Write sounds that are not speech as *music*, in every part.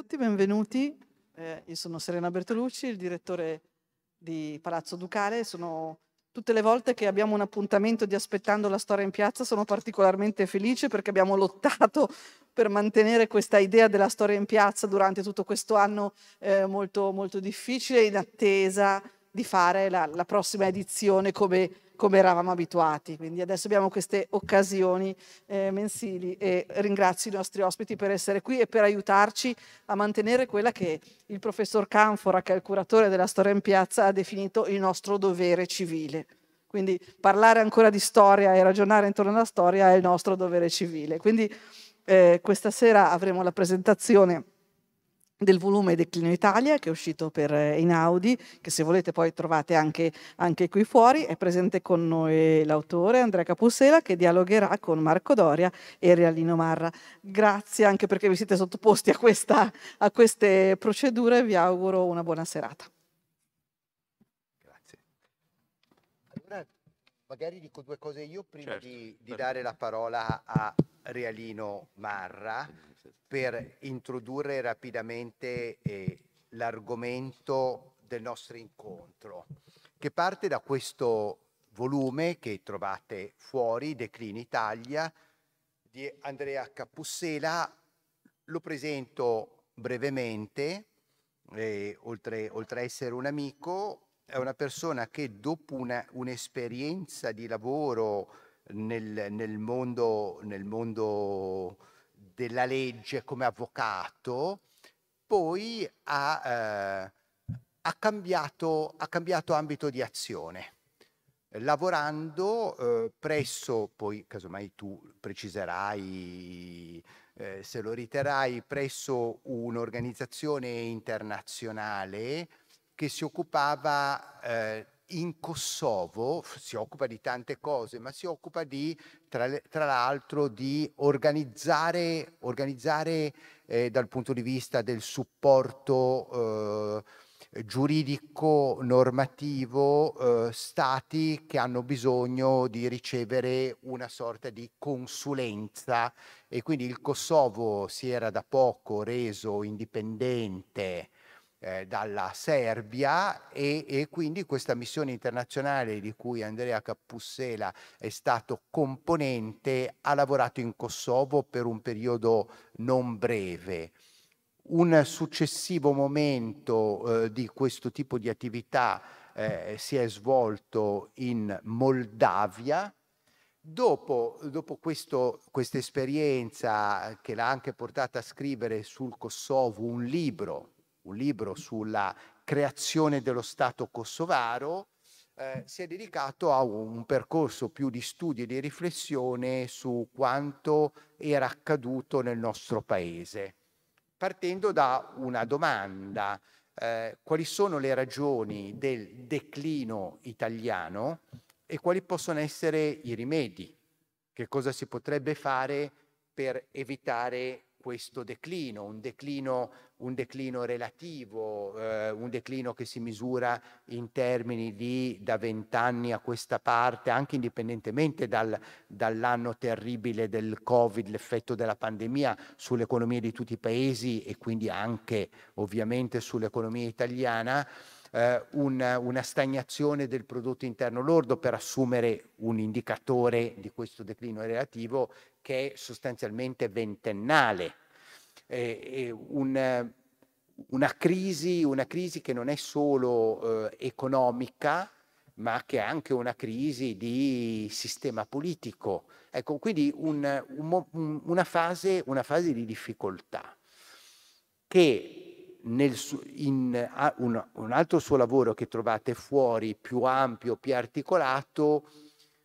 tutti, benvenuti. Eh, io sono Serena Bertolucci, il direttore di Palazzo Ducale. Sono, tutte le volte che abbiamo un appuntamento di Aspettando la storia in piazza sono particolarmente felice perché abbiamo lottato per mantenere questa idea della storia in piazza durante tutto questo anno eh, molto, molto difficile, in attesa di fare la, la prossima edizione come come eravamo abituati. Quindi adesso abbiamo queste occasioni eh, mensili e ringrazio i nostri ospiti per essere qui e per aiutarci a mantenere quella che il professor Canfora, che è il curatore della Storia in Piazza, ha definito il nostro dovere civile. Quindi parlare ancora di storia e ragionare intorno alla storia è il nostro dovere civile. Quindi eh, questa sera avremo la presentazione del volume Declino Italia che è uscito per Einaudi, eh, che se volete poi trovate anche, anche qui fuori. È presente con noi l'autore Andrea Capussela che dialogherà con Marco Doria e Realino Marra. Grazie anche perché vi siete sottoposti a, questa, a queste procedure. Vi auguro una buona serata. Grazie. Allora, magari dico due cose io prima certo, di, di dare la parola a Realino Marra per introdurre rapidamente eh, l'argomento del nostro incontro, che parte da questo volume che trovate fuori, Declini Italia, di Andrea Cappussela. Lo presento brevemente, eh, oltre, oltre a essere un amico, è una persona che dopo un'esperienza di lavoro nel, nel mondo, nel mondo della legge come avvocato, poi ha, eh, ha, cambiato, ha cambiato, ambito di azione, lavorando eh, presso, poi casomai tu preciserai eh, se lo riterrai, presso un'organizzazione internazionale che si occupava eh, in Kosovo si occupa di tante cose, ma si occupa di, tra, tra l'altro di organizzare, organizzare eh, dal punto di vista del supporto eh, giuridico, normativo, eh, stati che hanno bisogno di ricevere una sorta di consulenza e quindi il Kosovo si era da poco reso indipendente eh, dalla Serbia e, e, quindi questa missione internazionale di cui Andrea Cappussela è stato componente ha lavorato in Kosovo per un periodo non breve. Un successivo momento eh, di questo tipo di attività eh, si è svolto in Moldavia, Dopo, dopo questa esperienza che l'ha anche portata a scrivere sul Kosovo un libro un libro sulla creazione dello Stato kosovaro, eh, si è dedicato a un percorso più di studio e di riflessione su quanto era accaduto nel nostro paese, partendo da una domanda, eh, quali sono le ragioni del declino italiano e quali possono essere i rimedi, che cosa si potrebbe fare per evitare questo declino, un declino, un declino relativo, eh, un declino che si misura in termini di da vent'anni a questa parte, anche indipendentemente dal, dall'anno terribile del Covid, l'effetto della pandemia sull'economia di tutti i paesi e quindi anche ovviamente sull'economia italiana eh, una, una stagnazione del prodotto interno lordo per assumere un indicatore di questo declino relativo che è sostanzialmente ventennale. Eh, un, una, crisi, una, crisi, che non è solo eh, economica, ma che è anche una crisi di sistema politico. Ecco, quindi un, una, fase, una fase di difficoltà che su, in a, un, un altro suo lavoro che trovate fuori, più ampio, più articolato,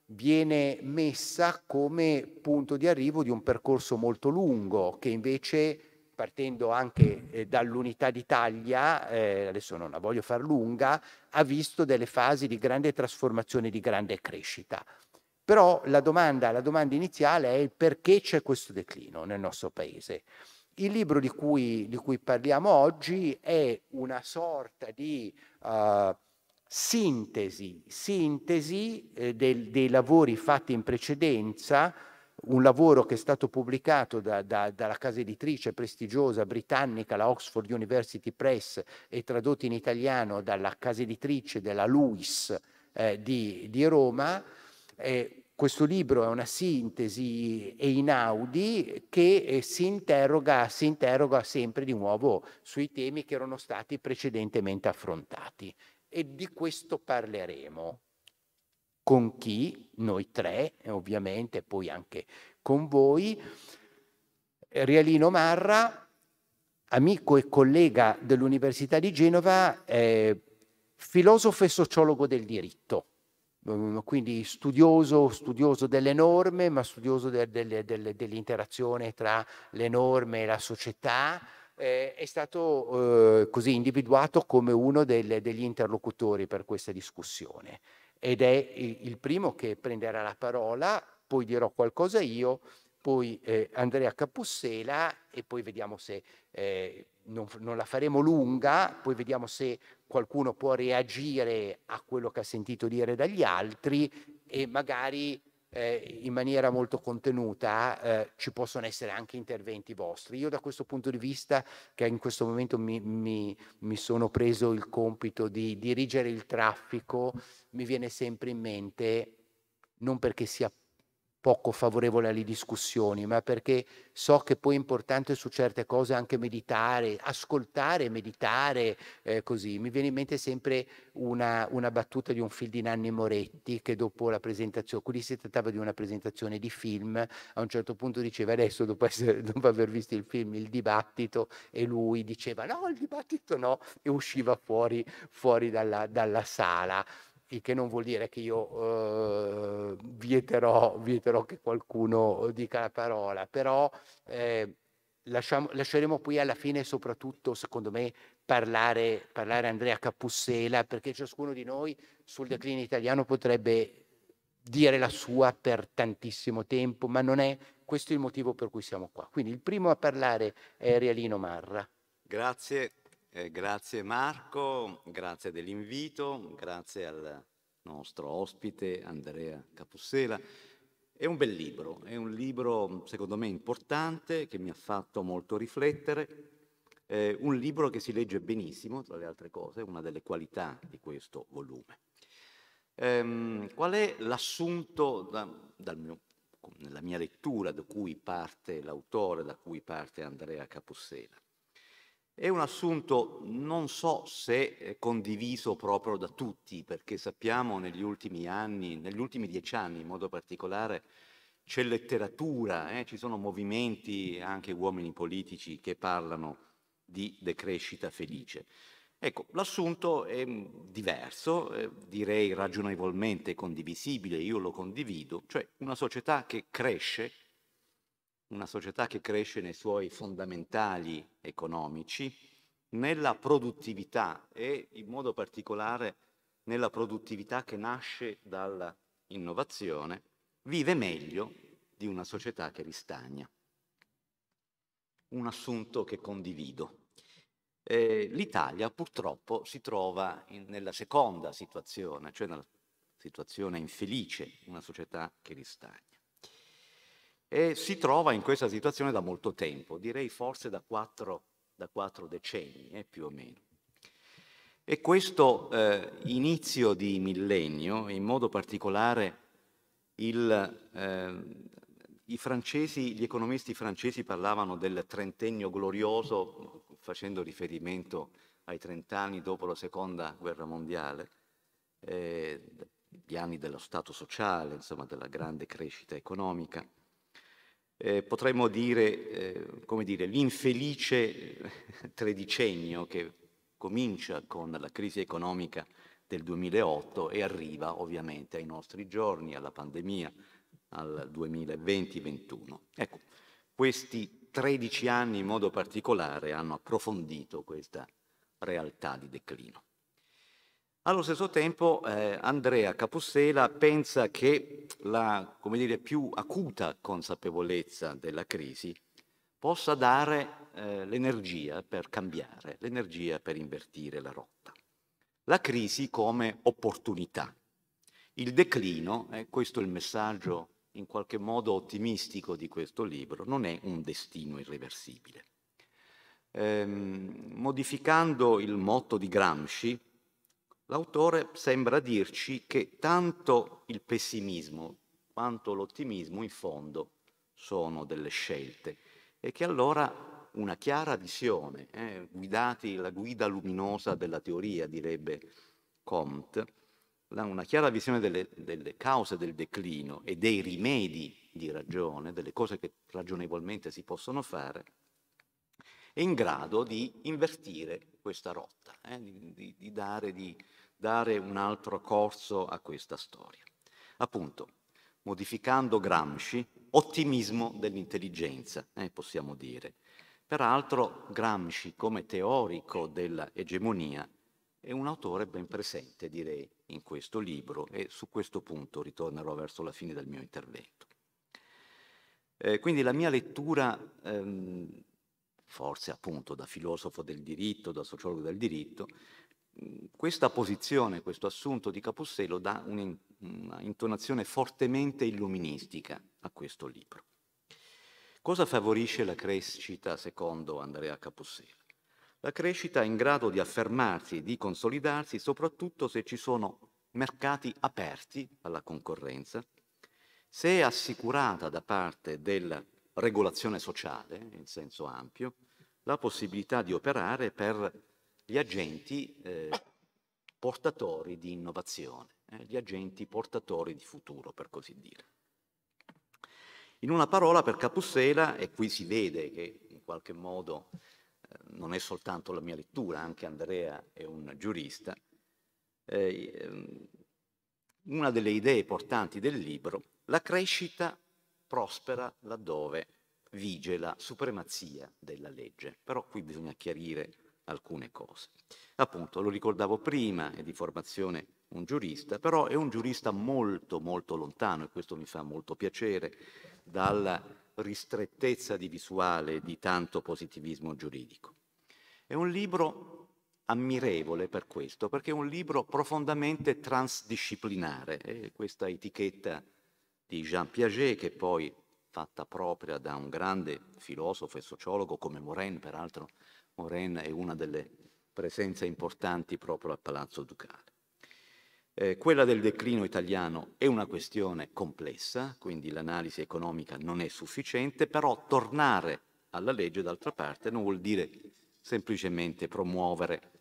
viene messa come punto di arrivo di un percorso molto lungo che invece partendo anche eh, dall'unità d'Italia, eh, adesso non la voglio far lunga, ha visto delle fasi di grande trasformazione, di grande crescita. Però la domanda, la domanda iniziale è perché c'è questo declino nel nostro paese. Il libro di cui, di cui parliamo oggi è una sorta di uh, sintesi, sintesi eh, del, dei lavori fatti in precedenza, un lavoro che è stato pubblicato da, da, dalla casa editrice prestigiosa britannica, la Oxford University Press, e tradotto in italiano dalla casa editrice della Luis eh, di, di, Roma, eh, questo libro è una sintesi e inaudi che eh, si interroga, si interroga sempre di nuovo sui temi che erano stati precedentemente affrontati. E di questo parleremo con chi, noi tre, ovviamente, poi anche con voi. Rialino Marra, amico e collega dell'Università di Genova, eh, filosofo e sociologo del diritto quindi studioso, studioso, delle norme, ma studioso de, de, de, dell'interazione tra le norme e la società, eh, è stato eh, così individuato come uno del, degli interlocutori per questa discussione ed è il primo che prenderà la parola, poi dirò qualcosa io, poi eh, Andrea Capussela e poi vediamo se eh, non, non, la faremo lunga, poi vediamo se qualcuno può reagire a quello che ha sentito dire dagli altri e magari eh, in maniera molto contenuta eh, ci possono essere anche interventi vostri. Io da questo punto di vista, che in questo momento mi, mi, mi sono preso il compito di dirigere il traffico, mi viene sempre in mente, non perché sia poco favorevole alle discussioni, ma perché so che poi è importante su certe cose anche meditare, ascoltare, meditare, eh, così. Mi viene in mente sempre una, una, battuta di un film di Nanni Moretti che dopo la presentazione, qui si trattava di una presentazione di film, a un certo punto diceva adesso, dopo, essere, *laughs* dopo aver visto il film, il dibattito, e lui diceva no, il dibattito no, e usciva fuori, fuori dalla, dalla sala il che non vuol dire che io eh, vieterò, vieterò, che qualcuno dica la parola, però eh, lasciamo, lasceremo poi alla fine soprattutto, secondo me, parlare, parlare Andrea Capussela, perché ciascuno di noi sul declino italiano potrebbe dire la sua per tantissimo tempo, ma non è questo il motivo per cui siamo qua. Quindi il primo a parlare è Realino Marra. Grazie, eh, grazie Marco, grazie dell'invito, grazie al nostro ospite Andrea Capussela. È un bel libro, è un libro secondo me importante che mi ha fatto molto riflettere, eh, un libro che si legge benissimo, tra le altre cose, una delle qualità di questo volume. Ehm, qual è l'assunto da, mio, nella mia lettura da cui parte l'autore, da cui parte Andrea Capussela? È un assunto non so se condiviso proprio da tutti, perché sappiamo negli ultimi anni, negli ultimi dieci anni in modo particolare, c'è letteratura, eh, ci sono movimenti, anche uomini politici, che parlano di decrescita felice. Ecco, l'assunto è diverso, eh, direi ragionevolmente condivisibile, io lo condivido, cioè una società che cresce una società che cresce nei suoi fondamentali economici, nella produttività e in modo particolare nella produttività che nasce dall'innovazione, vive meglio di una società che ristagna. Un assunto che condivido. Eh, L'Italia purtroppo si trova in, nella seconda situazione, cioè nella situazione infelice, una società che ristagna e si trova in questa situazione da molto tempo, direi forse da quattro, da quattro decenni eh, più o meno. E questo eh, inizio di millennio, in modo particolare il, eh, francesi, gli economisti francesi parlavano del trentennio glorioso, facendo riferimento ai trent'anni dopo la seconda guerra mondiale, eh, gli anni dello Stato sociale, insomma della grande crescita economica eh, potremmo dire, eh, come dire, l'infelice tredicennio che comincia con la crisi economica del 2008 e arriva ovviamente ai nostri giorni, alla pandemia, al 2020-21. Ecco, questi 13 anni in modo particolare hanno approfondito questa realtà di declino. Allo stesso tempo eh, Andrea Capostela pensa che la dire, più acuta consapevolezza della crisi possa dare eh, l'energia per cambiare, l'energia per invertire la rotta. La crisi come opportunità. Il declino, eh, questo è il messaggio in qualche modo ottimistico di questo libro, non è un destino irreversibile. Ehm, modificando il motto di Gramsci, L'autore sembra dirci che tanto il pessimismo quanto l'ottimismo in fondo sono delle scelte e che allora una chiara visione, eh, guidati la guida luminosa della teoria, direbbe Comte, una chiara visione delle, delle cause del declino e dei rimedi di ragione, delle cose che ragionevolmente si possono fare, è in grado di invertire questa rotta, eh, di, di, di, dare, di dare un altro corso a questa storia. Appunto, modificando Gramsci, ottimismo dell'intelligenza, eh, possiamo dire. Peraltro Gramsci, come teorico dell'egemonia, è un autore ben presente, direi, in questo libro e su questo punto ritornerò verso la fine del mio intervento. Eh, quindi la mia lettura ehm, forse appunto da filosofo del diritto, da sociologo del diritto, questa posizione, questo assunto di Caposselo dà un'intonazione fortemente illuministica a questo libro. Cosa favorisce la crescita secondo Andrea Caposselo? La crescita è in grado di affermarsi di consolidarsi soprattutto se ci sono mercati aperti alla concorrenza, se è assicurata da parte del regolazione sociale, in senso ampio, la possibilità di operare per gli agenti eh, portatori di innovazione, eh, gli agenti portatori di futuro, per così dire. In una parola, per Capussela, e qui si vede che in qualche modo eh, non è soltanto la mia lettura, anche Andrea è un giurista, eh, ehm, una delle idee portanti del libro, la crescita prospera laddove vige la supremazia della legge. Però qui bisogna chiarire alcune cose. Appunto, lo ricordavo prima, è di formazione un giurista, però è un giurista molto molto lontano, e questo mi fa molto piacere, dalla ristrettezza di visuale di tanto positivismo giuridico. È un libro ammirevole per questo, perché è un libro profondamente transdisciplinare, e questa etichetta di Jean Piaget, che poi fatta propria da un grande filosofo e sociologo come Moren, peraltro Moren è una delle presenze importanti proprio al Palazzo Ducale. Eh, quella del declino italiano è una questione complessa, quindi l'analisi economica non è sufficiente, però tornare alla legge d'altra parte non vuol dire semplicemente promuovere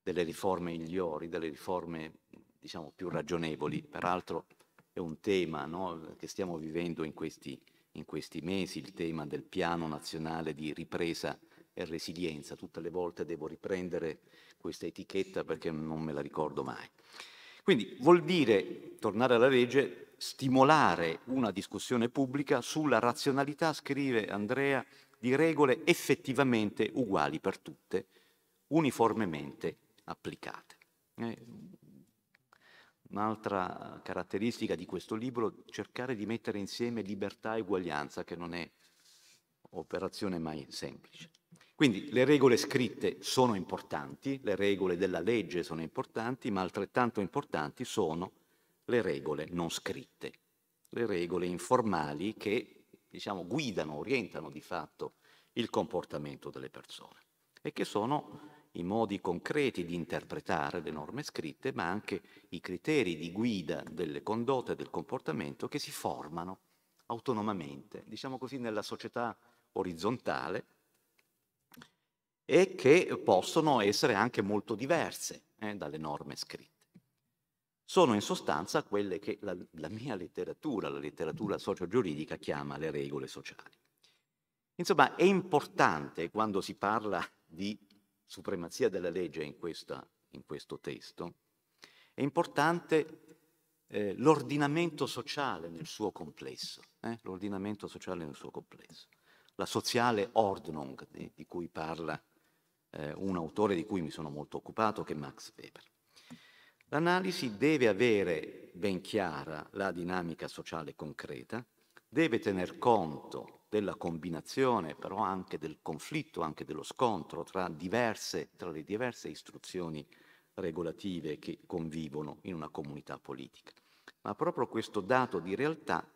delle riforme migliori, delle riforme diciamo più ragionevoli. Peraltro è un tema no, che stiamo vivendo in questi, in questi mesi, il tema del piano nazionale di ripresa e resilienza. Tutte le volte devo riprendere questa etichetta perché non me la ricordo mai. Quindi vuol dire, tornare alla legge, stimolare una discussione pubblica sulla razionalità, scrive Andrea, di regole effettivamente uguali per tutte, uniformemente applicate. Eh, Un'altra eh, caratteristica di questo libro è cercare di mettere insieme libertà e uguaglianza, che non è operazione mai semplice. Quindi le regole scritte sono importanti, le regole della legge sono importanti, ma altrettanto importanti sono le regole non scritte, le regole informali che diciamo, guidano, orientano di fatto il comportamento delle persone e che sono i modi concreti di interpretare le norme scritte, ma anche i criteri di guida delle condotte e del comportamento che si formano autonomamente, diciamo così, nella società orizzontale e che possono essere anche molto diverse eh, dalle norme scritte. Sono in sostanza quelle che la, la mia letteratura, la letteratura sociogiuridica, chiama le regole sociali. Insomma, è importante quando si parla di supremazia della legge in, questa, in questo testo, è importante eh, l'ordinamento sociale nel suo complesso, eh? l'ordinamento sociale nel suo complesso, la sociale Ordnung di, di cui parla eh, un autore di cui mi sono molto occupato che è Max Weber. L'analisi deve avere ben chiara la dinamica sociale concreta, deve tener conto della combinazione, però anche del conflitto, anche dello scontro tra, diverse, tra le diverse istruzioni regolative che convivono in una comunità politica. Ma proprio questo dato di realtà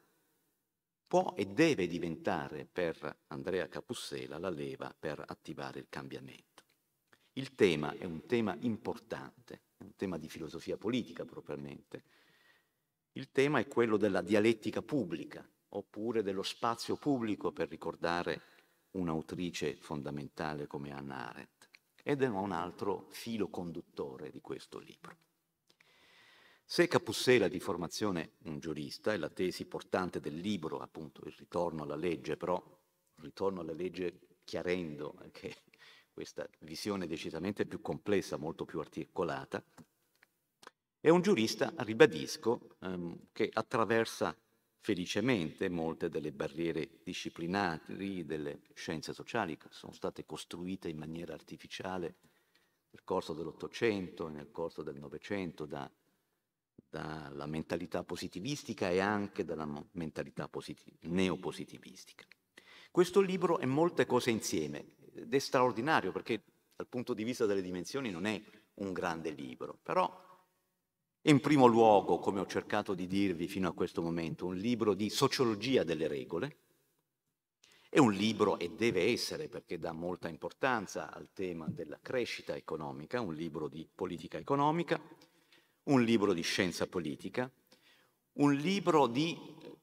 può e deve diventare per Andrea Capussela la leva per attivare il cambiamento. Il tema è un tema importante, è un tema di filosofia politica propriamente. Il tema è quello della dialettica pubblica, oppure dello spazio pubblico per ricordare un'autrice fondamentale come Anna Arendt ed è un altro filo conduttore di questo libro. Se Capussela di formazione un giurista e la tesi portante del libro, appunto il ritorno alla legge, però il ritorno alla legge chiarendo che questa visione decisamente più complessa, molto più articolata, è un giurista, ribadisco, ehm, che attraversa Felicemente molte delle barriere disciplinari delle scienze sociali sono state costruite in maniera artificiale nel corso dell'Ottocento e nel corso del Novecento dalla mentalità positivistica e anche dalla mentalità posit- neopositivistica. Questo libro è molte cose insieme ed è straordinario perché dal punto di vista delle dimensioni non è un grande libro, però in primo luogo, come ho cercato di dirvi fino a questo momento, un libro di sociologia delle regole, è un libro, e deve essere perché dà molta importanza al tema della crescita economica, un libro di politica economica, un libro di scienza politica, un libro di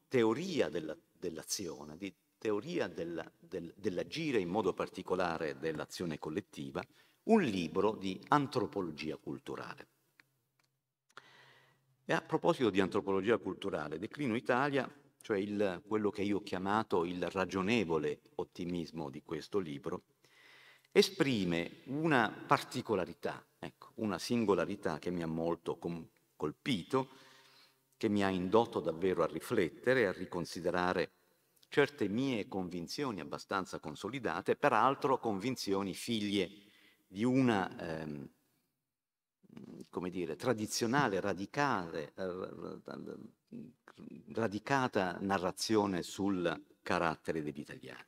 teoria della, dell'azione, di teoria della, del, dell'agire in modo particolare dell'azione collettiva, un libro di antropologia culturale. E a proposito di antropologia culturale, Declino Italia, cioè il, quello che io ho chiamato il ragionevole ottimismo di questo libro, esprime una particolarità, ecco, una singolarità che mi ha molto com- colpito, che mi ha indotto davvero a riflettere, a riconsiderare certe mie convinzioni abbastanza consolidate, peraltro convinzioni figlie di una ehm, come dire, tradizionale, radicale, eh, radicata narrazione sul carattere degli italiani.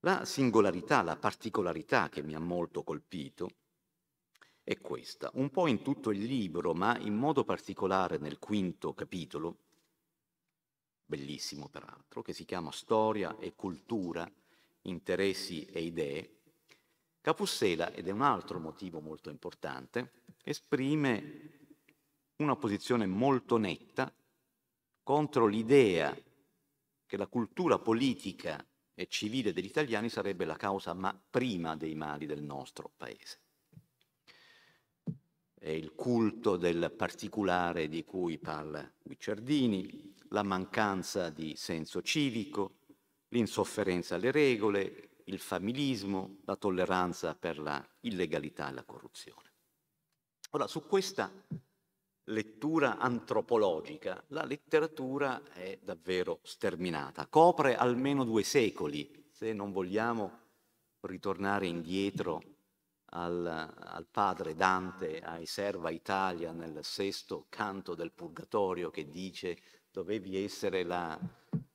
La singolarità, la particolarità che mi ha molto colpito è questa. Un po' in tutto il libro, ma in modo particolare nel quinto capitolo, bellissimo peraltro, che si chiama Storia e cultura, interessi e idee, Capussela, ed è un altro motivo molto importante, esprime una posizione molto netta contro l'idea che la cultura politica e civile degli italiani sarebbe la causa ma prima dei mali del nostro paese. È il culto del particolare di cui parla Guicciardini, la mancanza di senso civico, l'insofferenza alle regole, il familismo, la tolleranza per la illegalità e la corruzione. Ora, su questa lettura antropologica la letteratura è davvero sterminata, copre almeno due secoli, se non vogliamo ritornare indietro al, al padre Dante, ai Serva Italia, nel sesto canto del Purgatorio, che dice dovevi essere la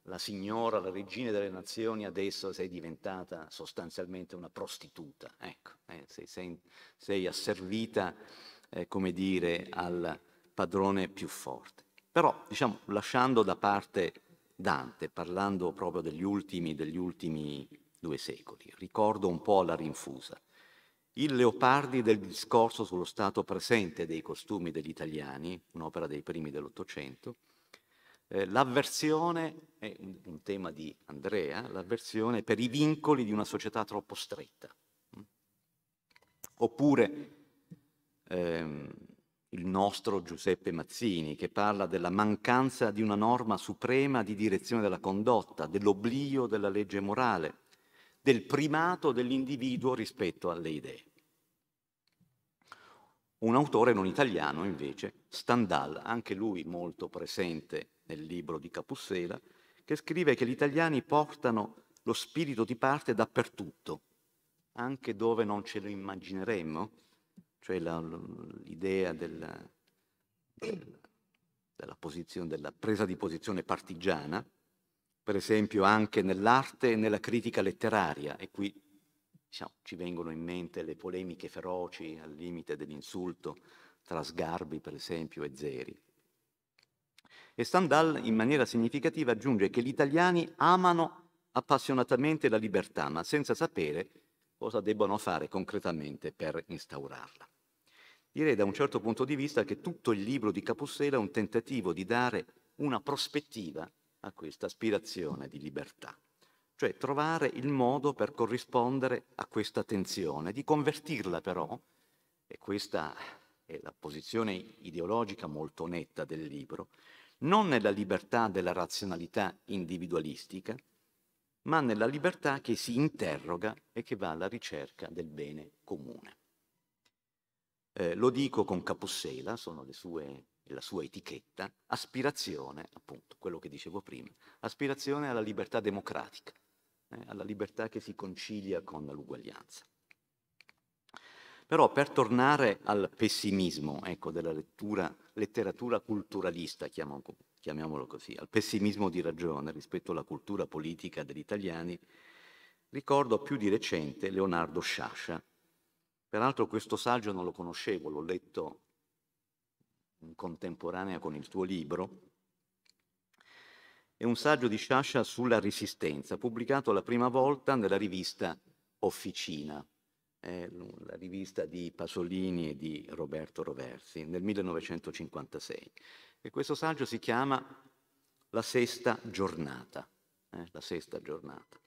la signora, la regina delle nazioni, adesso sei diventata sostanzialmente una prostituta, ecco, eh, sei, sei, sei, asservita, eh, come dire, al padrone più forte. Però, diciamo, lasciando da parte Dante, parlando proprio degli ultimi, degli ultimi due secoli, ricordo un po' la rinfusa, il Leopardi del discorso sullo stato presente dei costumi degli italiani, un'opera dei primi dell'Ottocento, eh, l'avversione, è un, un, tema di Andrea, l'avversione per i vincoli di una società troppo stretta. Mm. Oppure ehm, il nostro Giuseppe Mazzini che parla della mancanza di una norma suprema di direzione della condotta, dell'oblio della legge morale, del primato dell'individuo rispetto alle idee. Un autore non italiano invece, Stendhal, anche lui molto presente nel libro di Capussela, che scrive che gli italiani portano lo spirito di parte dappertutto, anche dove non ce lo immagineremmo, cioè la, l'idea della, della, della, della presa di posizione partigiana, per esempio anche nell'arte e nella critica letteraria, e qui diciamo, ci vengono in mente le polemiche feroci al limite dell'insulto tra Sgarbi, per esempio, e Zeri. E Stendhal in maniera significativa aggiunge che gli italiani amano appassionatamente la libertà, ma senza sapere cosa debbono fare concretamente per instaurarla. Direi da un certo punto di vista che tutto il libro di Capostela è un tentativo di dare una prospettiva a questa aspirazione di libertà, cioè trovare il modo per corrispondere a questa tensione, di convertirla però, e questa è la posizione ideologica molto netta del libro, non nella libertà della razionalità individualistica, ma nella libertà che si interroga e che va alla ricerca del bene comune. Eh, lo dico con Capossela, sono sue, la sua etichetta, aspirazione, appunto, quello che dicevo prima, aspirazione alla libertà democratica, eh, alla libertà che si concilia con l'uguaglianza. Però per tornare al pessimismo ecco, della lettura, letteratura culturalista, chiamiamolo così, al pessimismo di ragione rispetto alla cultura politica degli italiani, ricordo più di recente Leonardo Sciascia. Peraltro questo saggio non lo conoscevo, l'ho letto in contemporanea con il tuo libro. È un saggio di Sciascia sulla resistenza, pubblicato la prima volta nella rivista Officina, è la rivista di Pasolini e di Roberto Roversi nel 1956 e questo saggio si chiama La sesta giornata. Eh, la sesta giornata.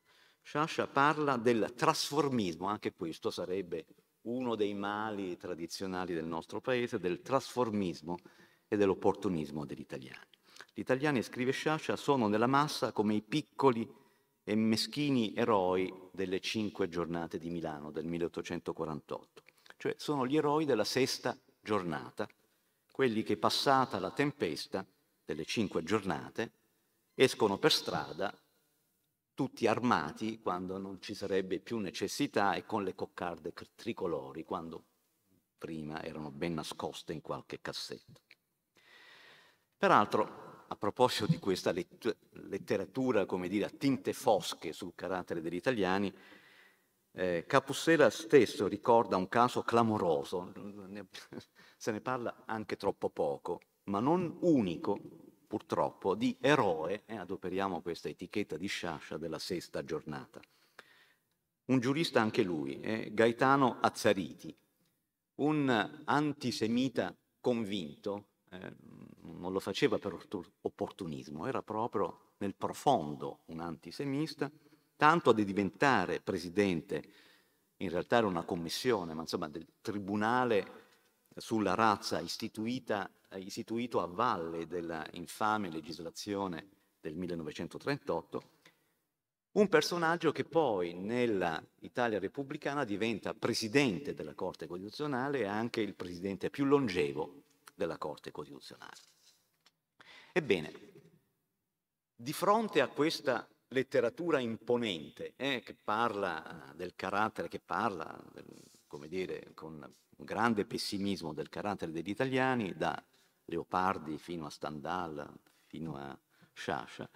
Sciascia parla del trasformismo, anche questo sarebbe uno dei mali tradizionali del nostro paese, del trasformismo e dell'opportunismo degli italiani. Gli italiani, scrive Sciascia, sono nella massa come i piccoli e meschini eroi delle cinque giornate di Milano del 1848. Cioè sono gli eroi della sesta giornata, quelli che passata la tempesta delle cinque giornate escono per strada tutti armati quando non ci sarebbe più necessità e con le coccarde tricolori quando prima erano ben nascoste in qualche cassetto. Peraltro a proposito di questa letteratura, come dire, a tinte fosche sul carattere degli italiani, eh, Capussela stesso ricorda un caso clamoroso, *laughs* se ne parla anche troppo poco, ma non unico, purtroppo, di eroe, e eh, adoperiamo questa etichetta di sciascia della sesta giornata. Un giurista anche lui, eh, Gaetano Azzariti, un antisemita convinto eh, non lo faceva per opportunismo, era proprio nel profondo un antisemista, tanto di diventare presidente, in realtà era una commissione, ma insomma del tribunale sulla razza istituita, istituito a valle della infame legislazione del 1938, un personaggio che poi nella Italia repubblicana diventa presidente della Corte Costituzionale e anche il presidente più longevo della Corte Costituzionale. Ebbene, di fronte a questa letteratura imponente eh, che parla eh, del carattere, che parla, come dire, con grande pessimismo del carattere degli italiani, da Leopardi fino a Stendhal, fino a Sciascia,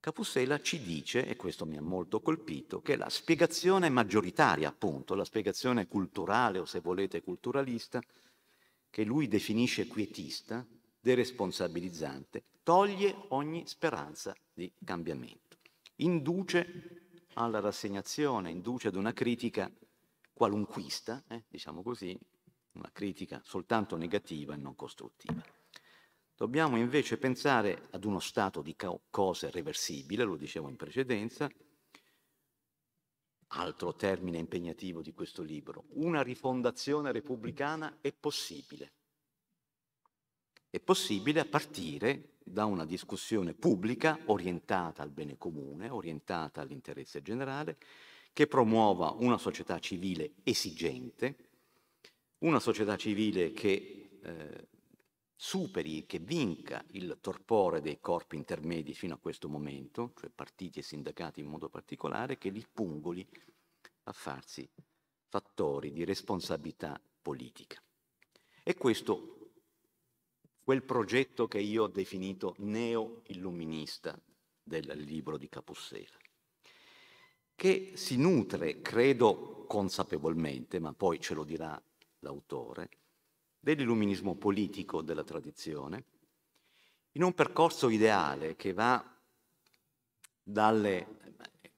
Capusella ci dice, e questo mi ha molto colpito, che la spiegazione maggioritaria, appunto, la spiegazione culturale o se volete culturalista, che lui definisce quietista, deresponsabilizzante, toglie ogni speranza di cambiamento, induce alla rassegnazione, induce ad una critica qualunquista, eh, diciamo così, una critica soltanto negativa e non costruttiva. Dobbiamo invece pensare ad uno stato di cose reversibile, lo dicevo in precedenza, altro termine impegnativo di questo libro, una rifondazione repubblicana è possibile. È possibile a partire da una discussione pubblica orientata al bene comune, orientata all'interesse generale, che promuova una società civile esigente, una società civile che eh, superi, che vinca il torpore dei corpi intermedi fino a questo momento, cioè partiti e sindacati in modo particolare, che li pungoli a farsi fattori di responsabilità politica. E questo, quel progetto che io ho definito neo-illuminista del libro di Capussela, che si nutre, credo consapevolmente, ma poi ce lo dirà l'autore, dell'illuminismo politico della tradizione, in un percorso ideale che va dalle...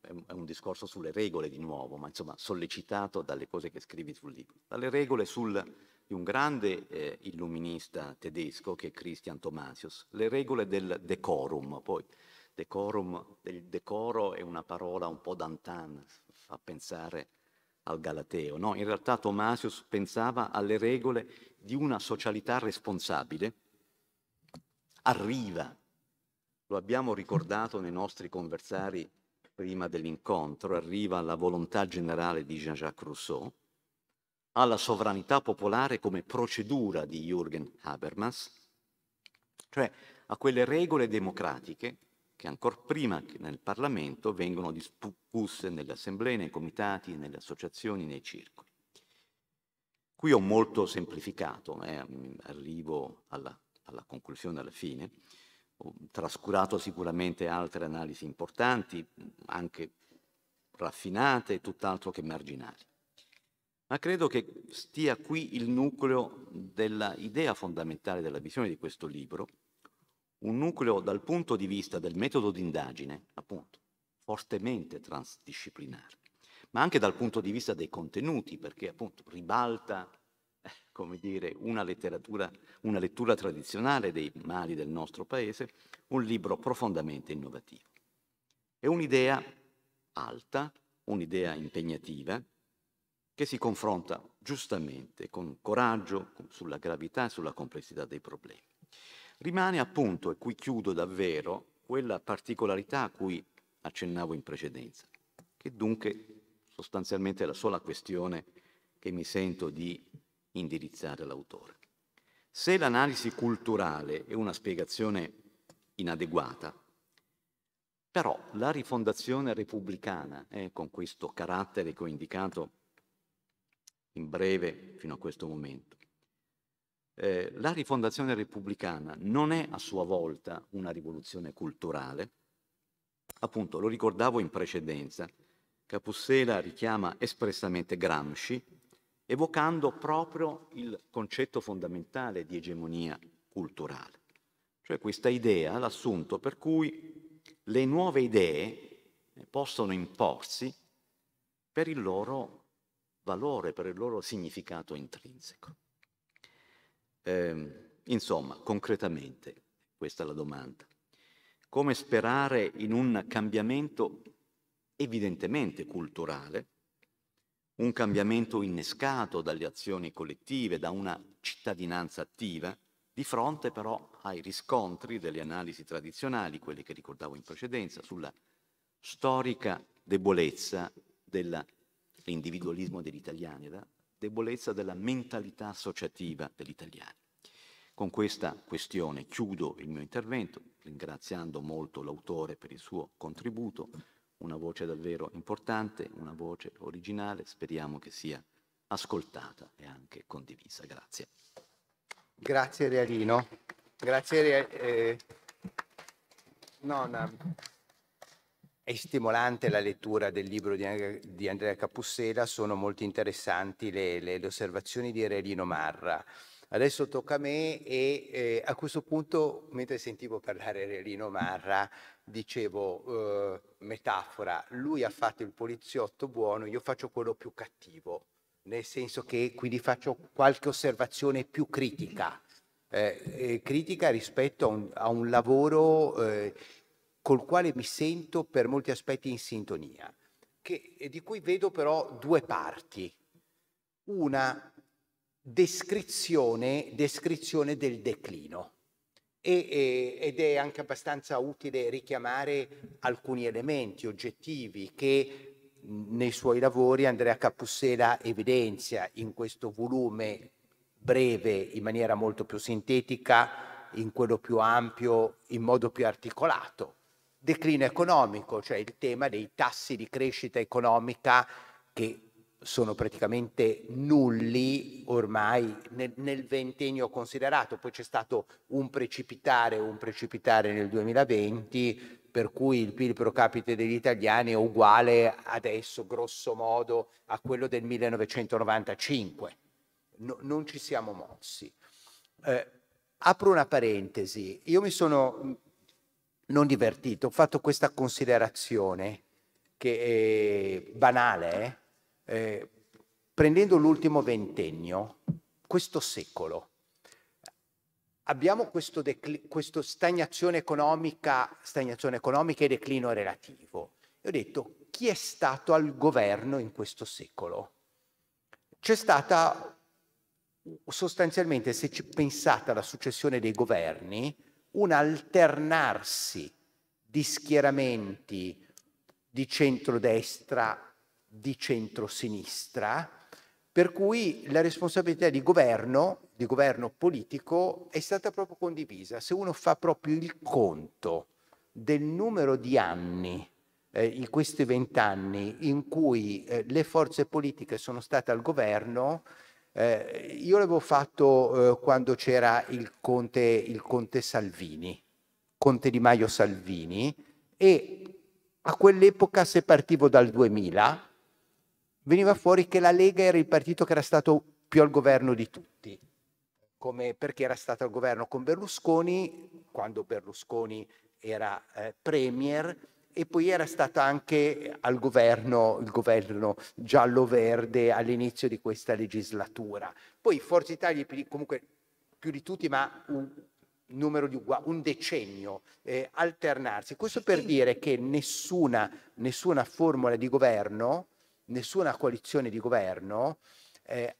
è un discorso sulle regole di nuovo, ma insomma sollecitato dalle cose che scrivi sul libro, dalle regole sul, di un grande eh, illuminista tedesco che è Christian Thomasius, le regole del decorum, poi decorum, del decoro è una parola un po' d'antan, fa pensare al Galateo. No? In realtà Tomasius pensava alle regole di una socialità responsabile, arriva, lo abbiamo ricordato nei nostri conversari prima dell'incontro, arriva alla volontà generale di Jean-Jacques Rousseau, alla sovranità popolare come procedura di Jürgen Habermas, cioè a quelle regole democratiche che ancora prima che nel Parlamento vengono discusse nelle assemblee, nei comitati, nelle associazioni, nei circoli. Qui ho molto semplificato, eh, arrivo alla, alla conclusione, alla fine, ho trascurato sicuramente altre analisi importanti, anche raffinate, tutt'altro che marginali. Ma credo che stia qui il nucleo dell'idea fondamentale della visione di questo libro, un nucleo dal punto di vista del metodo di indagine, appunto, fortemente transdisciplinare, ma anche dal punto di vista dei contenuti, perché appunto ribalta, eh, come dire, una letteratura, una lettura tradizionale dei mali del nostro paese, un libro profondamente innovativo. È un'idea alta, un'idea impegnativa, che si confronta giustamente con coraggio sulla gravità e sulla complessità dei problemi. Rimane appunto, e qui chiudo davvero, quella particolarità a cui accennavo in precedenza, che dunque sostanzialmente è la sola questione che mi sento di indirizzare all'autore. Se l'analisi culturale è una spiegazione inadeguata, però la rifondazione repubblicana, eh, con questo carattere che ho indicato in breve fino a questo momento, eh, la rifondazione repubblicana non è a sua volta una rivoluzione culturale. Appunto, lo ricordavo in precedenza, Capussela richiama espressamente Gramsci, evocando proprio il concetto fondamentale di egemonia culturale, cioè questa idea, l'assunto per cui le nuove idee eh, possono imporsi per il loro valore, per il loro significato intrinseco. Eh, insomma, concretamente, questa è la domanda. Come sperare in un cambiamento evidentemente culturale, un cambiamento innescato dalle azioni collettive, da una cittadinanza attiva, di fronte però ai riscontri delle analisi tradizionali, quelle che ricordavo in precedenza, sulla storica debolezza dell'individualismo degli italiani, debolezza della mentalità associativa degli italiani. Con questa questione chiudo il mio intervento, ringraziando molto l'autore per il suo contributo, una voce davvero importante, una voce originale, speriamo che sia ascoltata e anche condivisa. Grazie. Grazie Realino. Grazie. Eh, no, no. È stimolante la lettura del libro di, Andrea Capussela, sono molto interessanti le, le, le osservazioni di Erelino Marra. Adesso tocca a me e eh, a questo punto, mentre sentivo parlare Erelino Marra, dicevo, eh, metafora, lui ha fatto il poliziotto buono, io faccio quello più cattivo, nel senso che quindi faccio qualche osservazione più critica, eh, eh critica rispetto a un, a un lavoro eh, col quale mi sento per molti aspetti in sintonia, che, eh, di cui vedo però due parti. Una descrizione, descrizione del declino e, e, ed è anche abbastanza utile richiamare alcuni elementi oggettivi che nei suoi lavori Andrea Capussela evidenzia in questo volume breve in maniera molto più sintetica, in quello più ampio in modo più articolato declino economico, cioè il tema dei tassi di crescita economica che sono praticamente nulli ormai nel, nel ventennio considerato, poi c'è stato un precipitare, un precipitare nel 2020, per cui il PIL pro capite degli italiani è uguale adesso, grosso modo, a quello del 1995. No, non ci siamo mossi. Eh, apro una parentesi, io mi sono non divertito, ho fatto questa considerazione che è banale, eh, eh prendendo l'ultimo ventennio, questo secolo. Abbiamo questa stagnazione economica, stagnazione economica e declino relativo. E ho detto, chi è stato al governo in questo secolo? C'è stata sostanzialmente, se ci pensate alla successione dei governi, un alternarsi di schieramenti di centrodestra, di centrosinistra, per cui la responsabilità di governo, di governo politico, è stata proprio condivisa. Se uno fa proprio il conto del numero di anni eh, in questi vent'anni in cui eh, le forze politiche sono state al governo, eh, io l'avevo fatto eh, quando c'era il conte, il conte Salvini, conte Di Maio Salvini, e a quell'epoca, se partivo dal 2000, veniva fuori che la Lega era il partito che era stato più al governo di tutti, come perché era stato al governo con Berlusconi, quando Berlusconi era eh, premier, e poi era stata anche al governo, il governo giallo-verde all'inizio di questa legislatura. Poi Forza Italia comunque più di tutti, ma un numero di uguali, un decennio eh, alternarsi. Questo per dire che nessuna, nessuna, formula di governo, nessuna coalizione di governo eh,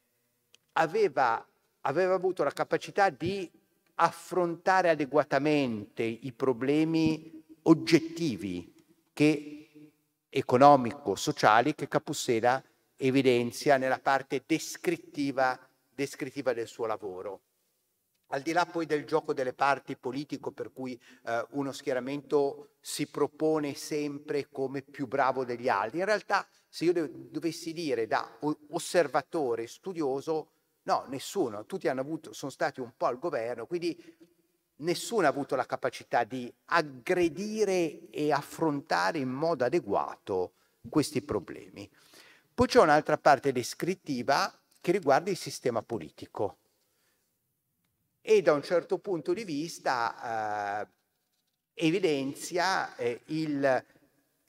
aveva, aveva avuto la capacità di affrontare adeguatamente i problemi oggettivi che, economico-sociali che Capussela evidenzia nella parte descrittiva, descrittiva del suo lavoro al di là poi del gioco delle parti politico per cui eh, uno schieramento si propone sempre come più bravo degli altri, in realtà se io dovessi dire da osservatore, studioso, no, nessuno, tutti hanno avuto, sono stati un po' al governo, quindi nessuno ha avuto la capacità di aggredire e affrontare in modo adeguato questi problemi. Poi c'è un'altra parte descrittiva che riguarda il sistema politico e da un certo punto di vista eh, evidenzia eh, il,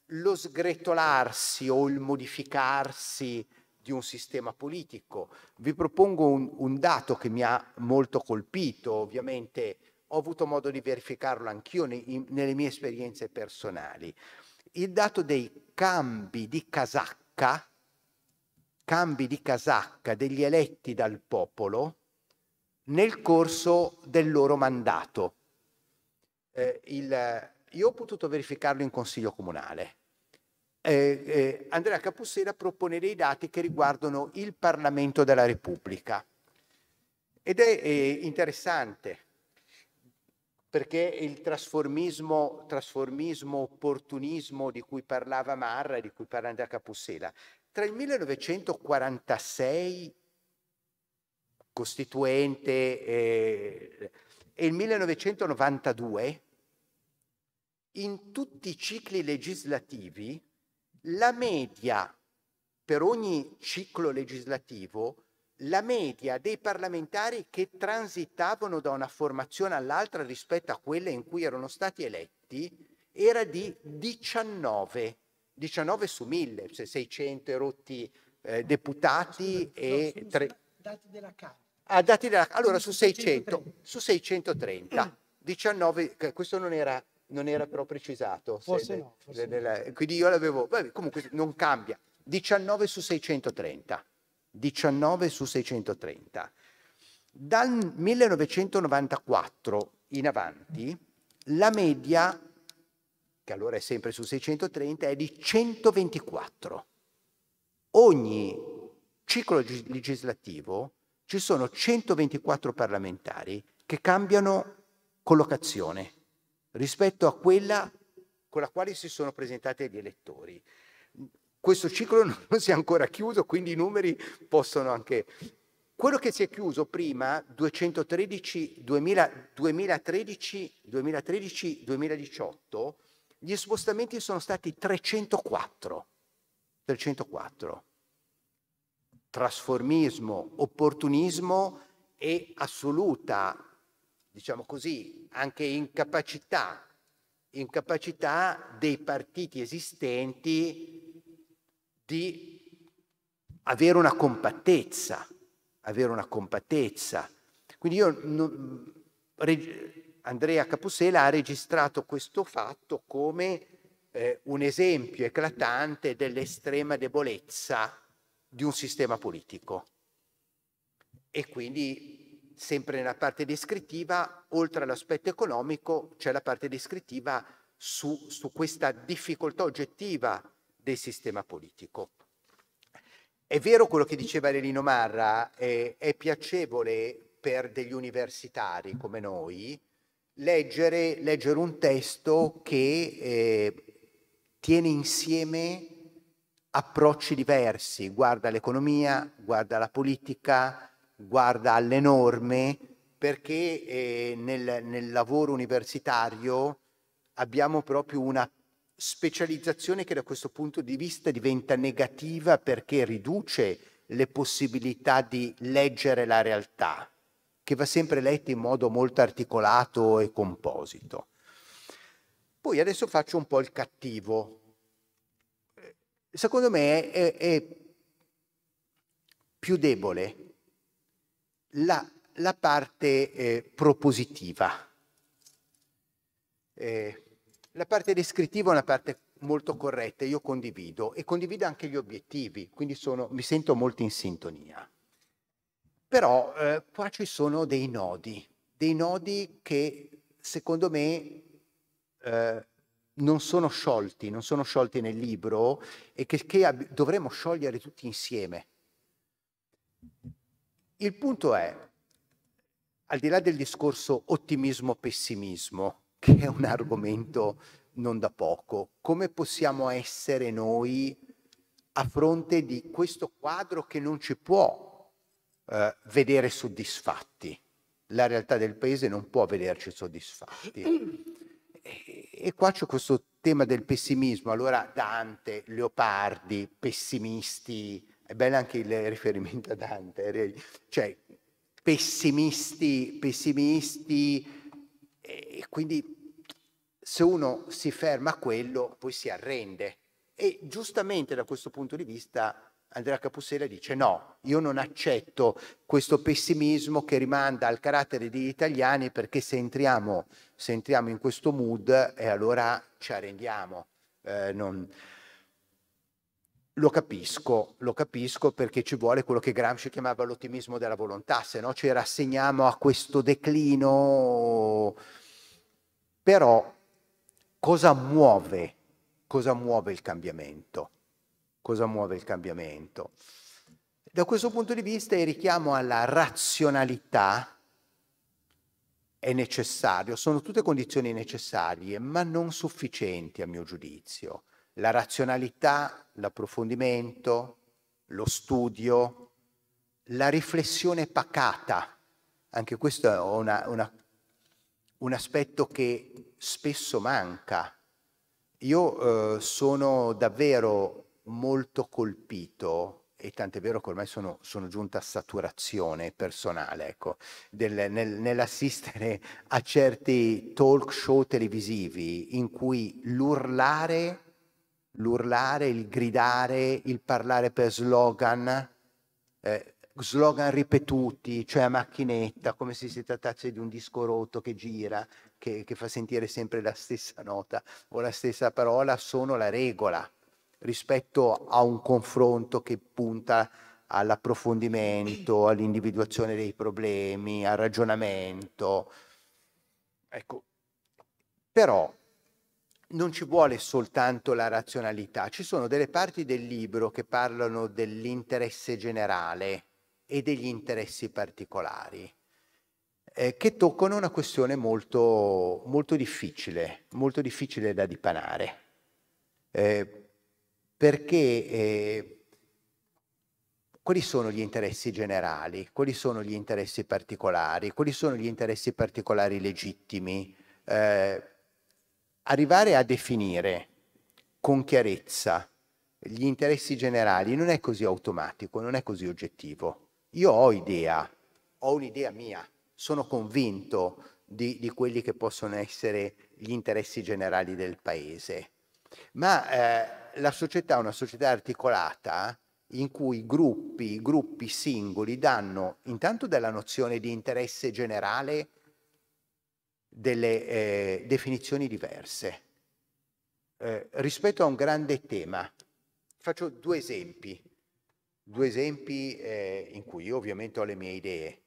lo sgretolarsi o il modificarsi di un sistema politico. Vi propongo un, un dato che mi ha molto colpito, ovviamente ho avuto modo di verificarlo anch'io nelle mie esperienze personali. Il dato dei cambi di casacca, cambi di casacca degli eletti dal popolo nel corso del loro mandato. Eh, il, io ho potuto verificarlo in consiglio comunale. Eh, eh, Andrea Capussera propone dei dati che riguardano il Parlamento della Repubblica ed è eh, interessante perché il trasformismo, trasformismo, opportunismo di cui parlava Marra e di cui parla Andrea Capussela, tra il 1946 costituente eh, e il 1992, in tutti i cicli legislativi, la media per ogni ciclo legislativo la media dei parlamentari che transitavano da una formazione all'altra rispetto a quelle in cui erano stati eletti era di 19, 19 su 1000, cioè 600 erotti eh, deputati Scusa, e... Tre... Dati della Camera. Ah, dati della... Allora, su 600, su 630, 19, questo non era non era però precisato. Forse, no, forse della, no. Quindi io l'avevo, comunque non cambia, 19 su 630. 19 su 630. Dal 1994 in avanti la media, che allora è sempre su 630, è di 124. Ogni ciclo legislativo ci sono 124 parlamentari che cambiano collocazione rispetto a quella con la quale si sono presentati gli elettori. Questo ciclo non si è ancora chiuso, quindi i numeri possono anche... Quello che si è chiuso prima, 213, 2000, 2013, 2013, 2018, gli spostamenti sono stati 304. 304. Trasformismo, opportunismo e assoluta, diciamo così, anche incapacità, incapacità dei partiti esistenti di avere una compattezza, avere una compattezza. Quindi io, non, Andrea Capusela ha registrato questo fatto come eh, un esempio eclatante dell'estrema debolezza di un sistema politico. E quindi sempre nella parte descrittiva, oltre all'aspetto economico, c'è la parte descrittiva su, su questa difficoltà oggettiva del sistema politico. È vero quello che diceva Lelino Marra, eh, è piacevole per degli universitari come noi leggere, leggere un testo che eh, tiene insieme approcci diversi, guarda l'economia, guarda la politica, guarda alle norme, perché eh, nel, nel lavoro universitario abbiamo proprio una specializzazione che da questo punto di vista diventa negativa perché riduce le possibilità di leggere la realtà, che va sempre letta in modo molto articolato e composito. Poi adesso faccio un po' il cattivo. Secondo me è, è più debole la, la parte eh, propositiva. Eh, la parte descrittiva è una parte molto corretta, io condivido e condivido anche gli obiettivi, quindi sono, mi sento molto in sintonia. Però eh, qua ci sono dei nodi, dei nodi che secondo me eh, non sono sciolti, non sono sciolti nel libro e che, che ab- dovremmo sciogliere tutti insieme. Il punto è, al di là del discorso ottimismo-pessimismo, che è un argomento non da poco. Come possiamo essere noi a fronte di questo quadro che non ci può eh, vedere soddisfatti? La realtà del paese non può vederci soddisfatti. E, e qua c'è questo tema del pessimismo. Allora Dante, Leopardi, pessimisti, è bello anche il riferimento a Dante, eh, cioè pessimisti, pessimisti, e quindi se uno si ferma a quello, poi si arrende. E giustamente da questo punto di vista Andrea Capusella dice no, io non accetto questo pessimismo che rimanda al carattere degli italiani perché se entriamo, se entriamo in questo mood e eh, allora ci arrendiamo. Eh, non... Lo capisco, lo capisco perché ci vuole quello che Gramsci chiamava l'ottimismo della volontà, se no ci rassegniamo a questo declino. Però cosa muove, cosa muove il cambiamento? Cosa muove il cambiamento? Da questo punto di vista il richiamo alla razionalità è necessario, sono tutte condizioni necessarie, ma non sufficienti a mio giudizio. La razionalità, l'approfondimento, lo studio, la riflessione pacata, anche questo è una, una, un aspetto che spesso manca. Io eh, sono davvero molto colpito, e tant'è vero che ormai sono, sono giunta a saturazione personale, ecco, del, nel, nell'assistere a certi talk show televisivi in cui l'urlare, l'urlare, il gridare, il parlare per slogan, eh, slogan ripetuti, cioè a macchinetta, come se si trattasse di un disco rotto che gira, che, che fa sentire sempre la stessa nota o la stessa parola sono la regola rispetto a un confronto che punta all'approfondimento, all'individuazione dei problemi, al ragionamento. Ecco, però non ci vuole soltanto la razionalità, ci sono delle parti del libro che parlano dell'interesse generale e degli interessi particolari eh, che toccano una questione molto, molto, difficile, molto difficile da dipanare, eh, perché eh, quali sono gli interessi generali, quali sono gli interessi particolari, quali sono gli interessi particolari legittimi. Eh, arrivare a definire con chiarezza gli interessi generali non è così automatico, non è così oggettivo. Io ho idea, ho un'idea mia sono convinto di, di quelli che possono essere gli interessi generali del Paese, ma eh, la società è una società articolata eh, in cui gruppi, gruppi singoli danno intanto della nozione di interesse generale delle eh, definizioni diverse. Eh, rispetto a un grande tema, faccio due esempi, due esempi eh, in cui io ovviamente ho le mie idee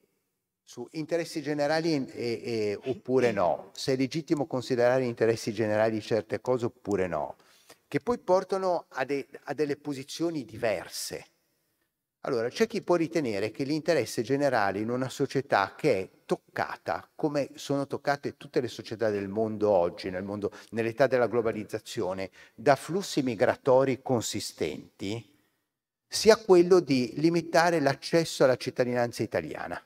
su interessi generali e, e, oppure no, se è legittimo considerare interessi generali certe cose oppure no, che poi portano a, de, a delle posizioni diverse. Allora, c'è chi può ritenere che l'interesse generale in una società che è toccata, come sono toccate tutte le società del mondo oggi, nel mondo, nell'età della globalizzazione, da flussi migratori consistenti, sia quello di limitare l'accesso alla cittadinanza italiana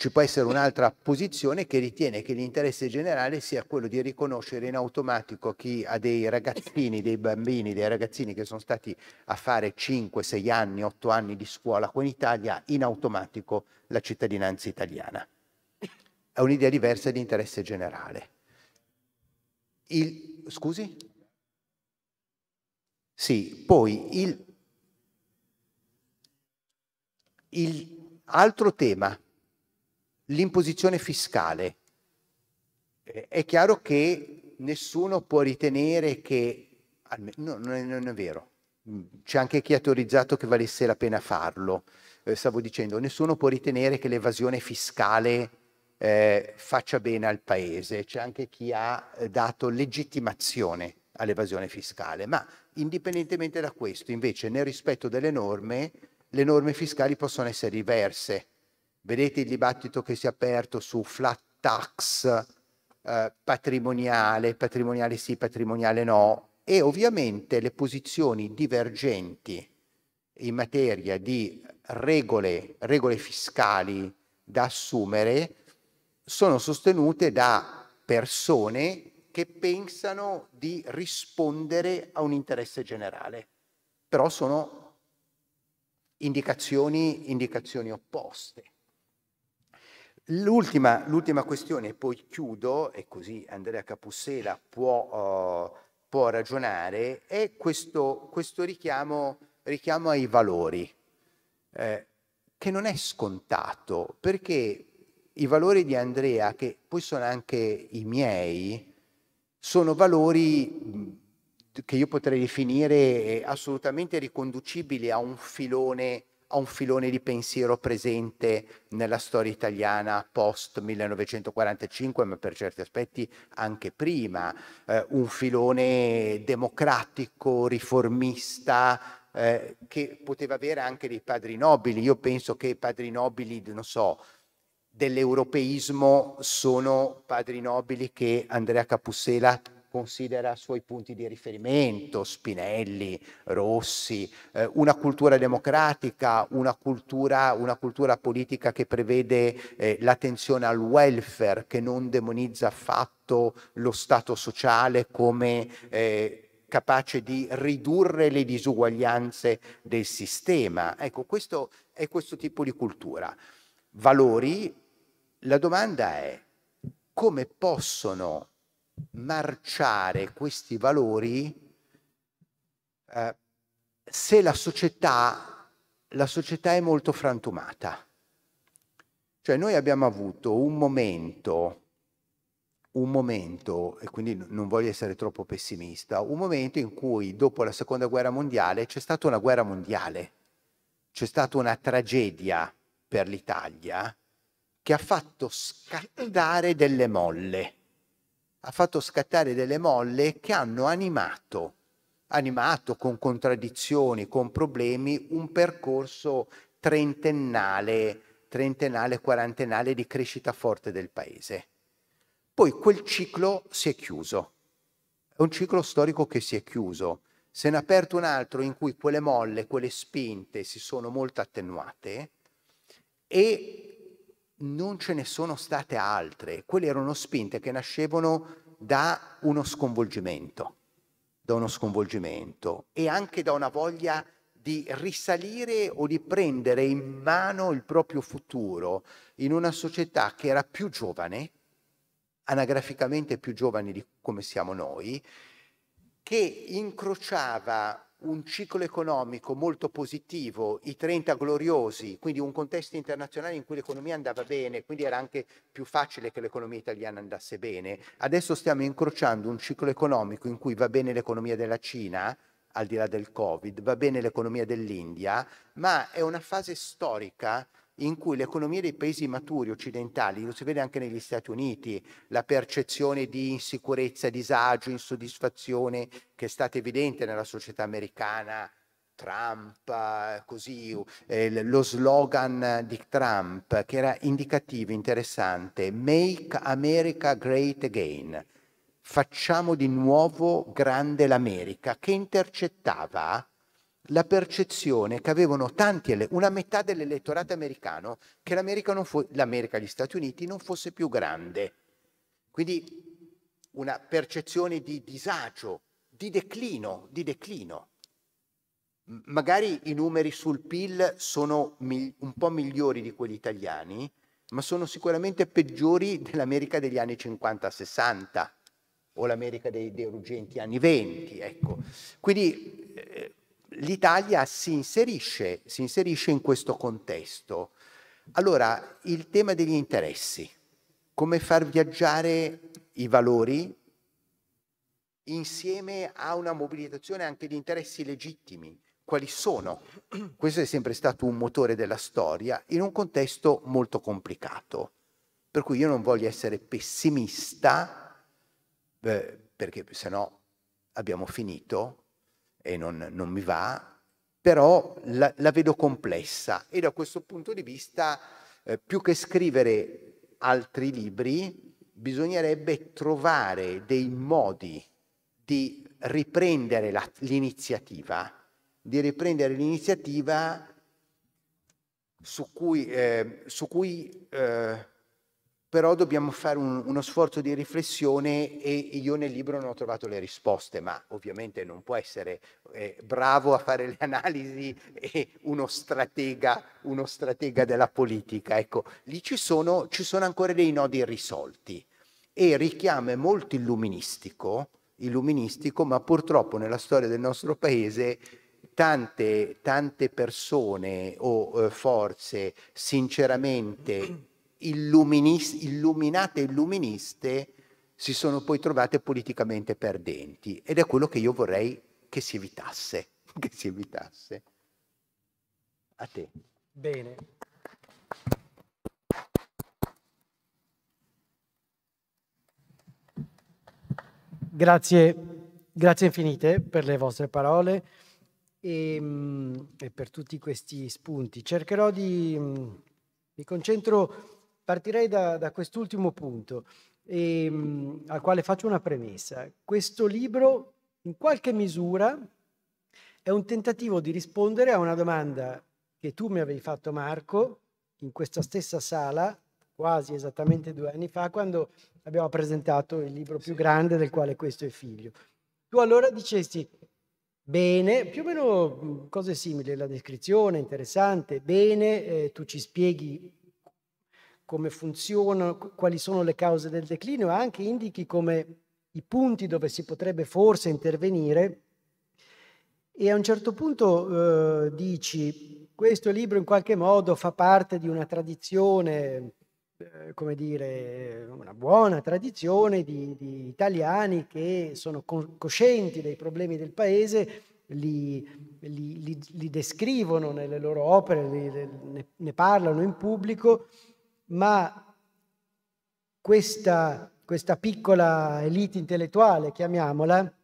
Ci può essere un'altra posizione che ritiene che l'interesse generale sia quello di riconoscere in automatico chi ha dei ragazzini, dei bambini, dei ragazzini che sono stati a fare 5, 6 anni, 8 anni di scuola qua in Italia, in automatico la cittadinanza italiana. È un'idea diversa di interesse generale. Il, scusi? Sì, poi il, il altro tema L'imposizione fiscale. Eh, è chiaro che nessuno può ritenere che... No, non, è, non è vero. Mm, c'è anche chi ha teorizzato che valesse la pena farlo. Eh, stavo dicendo, nessuno può ritenere che l'evasione fiscale eh, faccia bene al Paese. C'è anche chi ha eh, dato legittimazione all'evasione fiscale. Ma indipendentemente da questo, invece, nel rispetto delle norme, le norme fiscali possono essere diverse. Vedete il dibattito che si è aperto su flat tax eh, patrimoniale, patrimoniale sì, patrimoniale no, e ovviamente le posizioni divergenti in materia di regole, regole fiscali da assumere sono sostenute da persone che pensano di rispondere a un interesse generale, però sono indicazioni, indicazioni opposte. L'ultima, l'ultima questione, e poi chiudo, e così Andrea Capussela può, uh, può ragionare, è questo, questo richiamo, richiamo, ai valori, eh, che non è scontato, perché i valori di Andrea, che poi sono anche i miei, sono valori che io potrei definire eh, assolutamente riconducibili a un filone a un filone di pensiero presente nella storia italiana post 1945, ma per certi aspetti anche prima, eh, un filone democratico, riformista, eh, che poteva avere anche dei padri nobili. Io penso che i padri nobili, non so, dell'europeismo sono padri nobili che Andrea Capusela considera suoi punti di riferimento, Spinelli, Rossi, eh, una cultura democratica, una cultura, una cultura politica che prevede eh, l'attenzione al welfare, che non demonizza affatto lo Stato sociale come eh, capace di ridurre le disuguaglianze del sistema. Ecco, questo è questo tipo di cultura. Valori, la domanda è come possono marciare questi valori eh, se la società, la società è molto frantumata. Cioè noi abbiamo avuto un momento, un momento, e quindi non voglio essere troppo pessimista, un momento in cui dopo la seconda guerra mondiale c'è stata una guerra mondiale, c'è stata una tragedia per l'Italia che ha fatto scattare delle molle ha fatto scattare delle molle che hanno animato, animato con contraddizioni, con problemi, un percorso trentennale, trentennale, quarantennale di crescita forte del paese. Poi quel ciclo si è chiuso, è un ciclo storico che si è chiuso, se ne è aperto un altro in cui quelle molle, quelle spinte si sono molto attenuate e non ce ne sono state altre. Quelle erano spinte che nascevano da uno sconvolgimento, da uno sconvolgimento e anche da una voglia di risalire o di prendere in mano il proprio futuro in una società che era più giovane, anagraficamente più giovane di come siamo noi, che incrociava un ciclo economico molto positivo, i 30 gloriosi, quindi un contesto internazionale in cui l'economia andava bene, quindi era anche più facile che l'economia italiana andasse bene. Adesso stiamo incrociando un ciclo economico in cui va bene l'economia della Cina, al di là del Covid, va bene l'economia dell'India, ma è una fase storica in cui l'economia dei paesi maturi occidentali, lo si vede anche negli Stati Uniti, la percezione di insicurezza, disagio, insoddisfazione che è stata evidente nella società americana, Trump, eh, così, eh, lo slogan di Trump che era indicativo, interessante, Make America Great Again, facciamo di nuovo grande l'America, che intercettava la percezione che avevano tanti, una metà dell'elettorato americano, che l'America, non l'America, gli Stati Uniti, non fosse più grande. Quindi una percezione di disagio, di declino, di declino. Magari i numeri sul PIL sono un po' migliori di quelli italiani, ma sono sicuramente peggiori dell'America degli anni 50-60 o l'America dei, dei ruggenti anni 20. Ecco. Quindi eh, l'Italia si inserisce, si inserisce in questo contesto. Allora, il tema degli interessi, come far viaggiare i valori insieme a una mobilitazione anche di interessi legittimi, quali sono? Questo è sempre stato un motore della storia in un contesto molto complicato. Per cui io non voglio essere pessimista, eh, perché se no abbiamo finito, e non, non mi va, però la, la, vedo complessa e da questo punto di vista, eh, più che scrivere altri libri, bisognerebbe trovare dei modi di riprendere la, l'iniziativa, di riprendere l'iniziativa su cui, eh, su cui eh, però dobbiamo fare un, uno sforzo di riflessione e io nel libro non ho trovato le risposte, ma ovviamente non può essere eh, bravo a fare le analisi e uno stratega, uno stratega della politica. Ecco, lì ci sono, ci sono ancora dei nodi irrisolti e il richiamo è molto illuministico, illuministico, ma purtroppo nella storia del nostro paese Tante, tante, persone o eh, forze sinceramente illuminate e illuministe si sono poi trovate politicamente perdenti ed è quello che io vorrei che si evitasse, *laughs* che si evitasse. A te. Bene. Grazie, grazie infinite per le vostre parole e, mm, e per tutti questi spunti. Cercherò di... Mm, mi concentro Partirei da, da quest'ultimo punto, ehm, al quale faccio una premessa. Questo libro, in qualche misura, è un tentativo di rispondere a una domanda che tu mi avevi fatto, Marco, in questa stessa sala, quasi esattamente due anni fa, quando abbiamo presentato il libro più grande del quale questo è figlio. Tu allora dicesti, bene, più o meno cose simili, la descrizione interessante, bene, eh, tu ci spieghi come funzionano, quali sono le cause del declino e anche indichi come i punti dove si potrebbe forse intervenire e a un certo punto eh, dici questo libro in qualche modo fa parte di una tradizione, eh, come dire, una buona tradizione di, di italiani che sono con, coscienti dei problemi del paese, li, li, li, li descrivono nelle loro opere, ne, ne parlano in pubblico ma questa, questa piccola elite intellettuale, chiamiamola,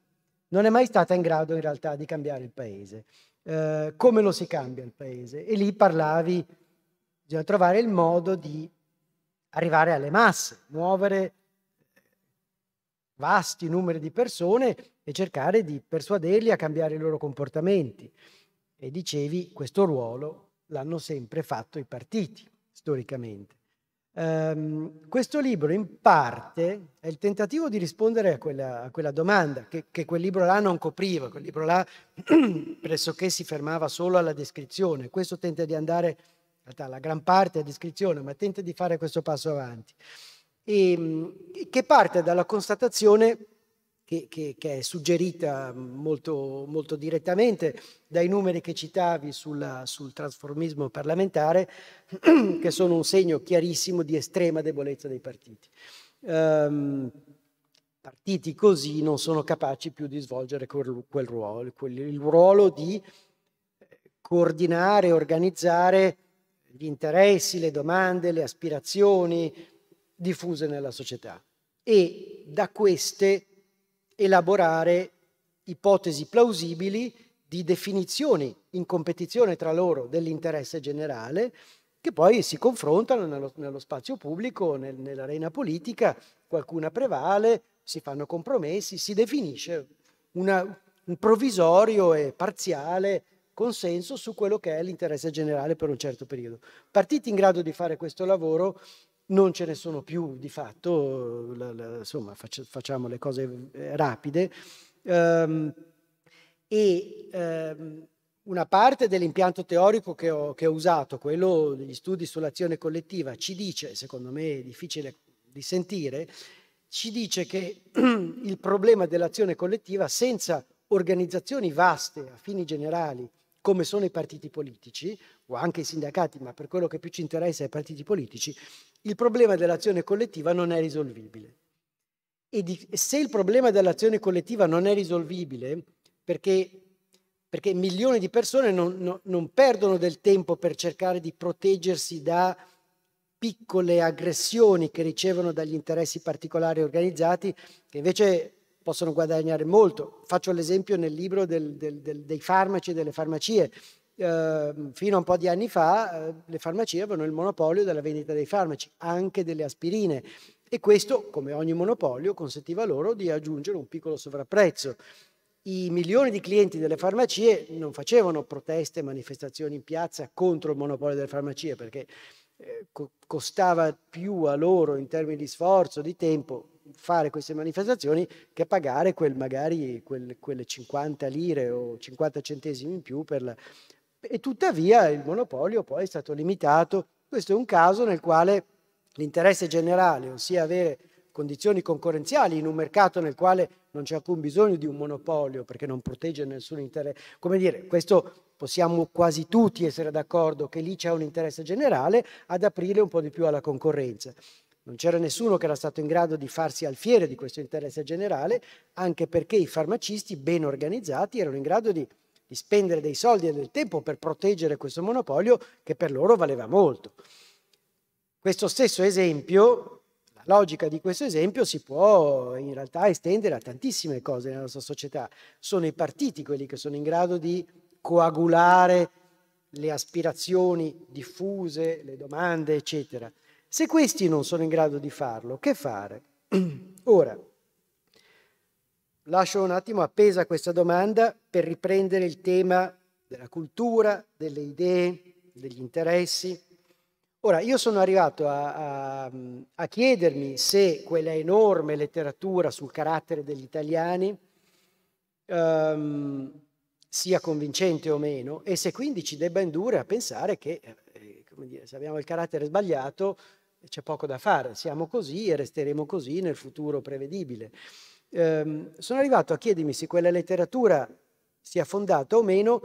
non è mai stata in grado in realtà di cambiare il paese. Eh, come lo si cambia il paese? E lì parlavi, bisogna trovare il modo di arrivare alle masse, muovere vasti numeri di persone e cercare di persuaderli a cambiare i loro comportamenti. E dicevi, questo ruolo l'hanno sempre fatto i partiti, storicamente. Um, questo libro in parte è il tentativo di rispondere a quella, a quella domanda che, che, quel libro là non copriva, quel libro là *clears throat* pressoché si fermava solo alla descrizione, questo tenta di andare in realtà la gran parte è descrizione, ma tenta di fare questo passo avanti, e, ehm, che parte dalla constatazione che, che, che, è suggerita molto, molto, direttamente dai numeri che citavi sulla, sul trasformismo parlamentare, *clears throat* che sono un segno chiarissimo di estrema debolezza dei partiti. Um, partiti così non sono capaci più di svolgere quel, quel ruolo, quel, il ruolo di eh, coordinare, organizzare gli interessi, le domande, le aspirazioni diffuse nella società. E da queste elaborare ipotesi plausibili di definizioni in competizione tra loro dell'interesse generale che poi si confrontano nello, nello spazio pubblico, nel, nell'arena politica, qualcuna prevale, si fanno compromessi, si definisce una, un provvisorio e parziale consenso su quello che è l'interesse generale per un certo periodo. Partiti in grado di fare questo lavoro non ce ne sono più di fatto, insomma facciamo le cose eh, rapide. Ehm, e ehm, una parte dell'impianto teorico che ho, che ho usato, quello degli studi sull'azione collettiva, ci dice, secondo me è difficile di sentire, ci dice che *clears throat* il problema dell'azione collettiva senza organizzazioni vaste a fini generali come sono i partiti politici, o anche i sindacati, ma per quello che più ci interessa i partiti politici, il problema dell'azione collettiva non è risolvibile. E di, se il problema dell'azione collettiva non è risolvibile, perché, perché milioni di persone non, no, non perdono del tempo per cercare di proteggersi da piccole aggressioni che ricevono dagli interessi particolari organizzati, che invece possono guadagnare molto. Faccio l'esempio nel libro del, del, del, dei farmaci e delle farmacie. Eh, fino a un po' di anni fa eh, le farmacie avevano il monopolio della vendita dei farmaci, anche delle aspirine e questo, come ogni monopolio, consentiva loro di aggiungere un piccolo sovrapprezzo. I milioni di clienti delle farmacie non facevano proteste, manifestazioni in piazza contro il monopolio delle farmacie perché eh, co- costava più a loro in termini di sforzo, di tempo, fare queste manifestazioni che pagare quel, magari quel, quelle 50 lire o 50 centesimi in più. La... E tuttavia il monopolio poi è stato limitato. Questo è un caso nel quale l'interesse generale, ossia avere condizioni concorrenziali in un mercato nel quale non c'è alcun bisogno di un monopolio perché non protegge nessun interesse. Come dire, questo possiamo quasi tutti essere d'accordo che lì c'è un interesse generale ad aprire un po' di più alla concorrenza. Non c'era nessuno che era stato in grado di farsi alfiere di questo interesse generale, anche perché i farmacisti ben organizzati erano in grado di, di spendere dei soldi e del tempo per proteggere questo monopolio che per loro valeva molto. Questo stesso esempio, la logica di questo esempio si può in realtà estendere a tantissime cose nella nostra società. Sono i partiti quelli che sono in grado di coagulare le aspirazioni diffuse, le domande, eccetera. Se questi non sono in grado di farlo, che fare? *clears throat* Ora, lascio un attimo appesa questa domanda per riprendere il tema della cultura, delle idee, degli interessi. Ora, io sono arrivato a, a, a chiedermi se quella enorme letteratura sul carattere degli italiani um, sia convincente o meno e se quindi ci debba indurre a pensare che, eh, eh dire, se abbiamo il carattere sbagliato, c'è poco da fare, siamo così e resteremo così nel futuro prevedibile. Eh, sono arrivato a chiedermi se quella letteratura sia fondata o meno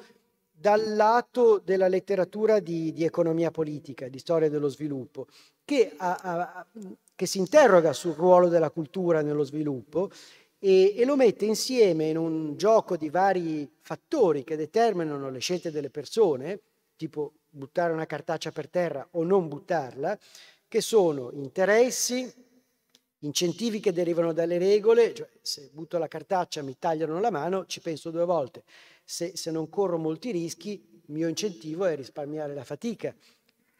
dal lato della letteratura di, di economia politica, di storia dello sviluppo, che, ha, ha, che, si interroga sul ruolo della cultura nello sviluppo e, e lo mette insieme in un gioco di vari fattori che determinano le scelte delle persone, tipo buttare una cartaccia per terra o non buttarla, che sono interessi, incentivi che derivano dalle regole, cioè se butto la cartaccia mi tagliano la mano, ci penso due volte. Se, se non corro molti rischi, il mio incentivo è risparmiare la fatica.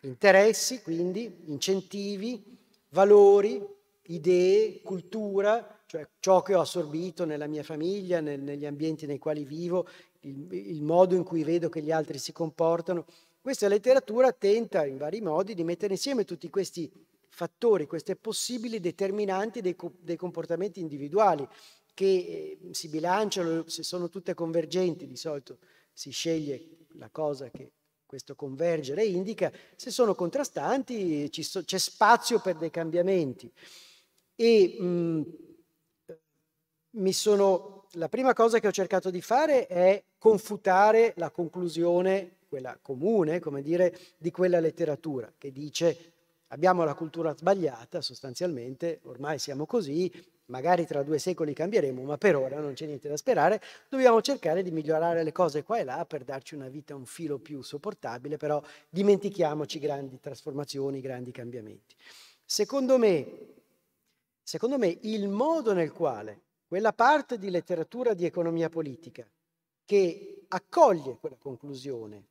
Interessi, quindi, incentivi, valori, idee, cultura, cioè ciò che ho assorbito nella mia famiglia, nel, negli ambienti nei quali vivo, il, il modo in cui vedo che gli altri si comportano. Questa letteratura tenta in vari modi di mettere insieme tutti questi fattori, queste possibili determinanti dei, dei comportamenti individuali che eh, si bilanciano, se sono tutte convergenti di solito si sceglie la cosa che questo convergere indica, se sono contrastanti c'è so spazio per dei cambiamenti. E mh, mm, mi sono, la prima cosa che ho cercato di fare è confutare la conclusione quella comune, come dire, di quella letteratura che dice abbiamo la cultura sbagliata sostanzialmente, ormai siamo così, magari tra due secoli cambieremo, ma per ora non c'è niente da sperare, dobbiamo cercare di migliorare le cose qua e là per darci una vita un filo più sopportabile, però dimentichiamoci grandi trasformazioni, grandi cambiamenti. Secondo me, secondo me il modo nel quale quella parte di letteratura di economia politica che accoglie quella conclusione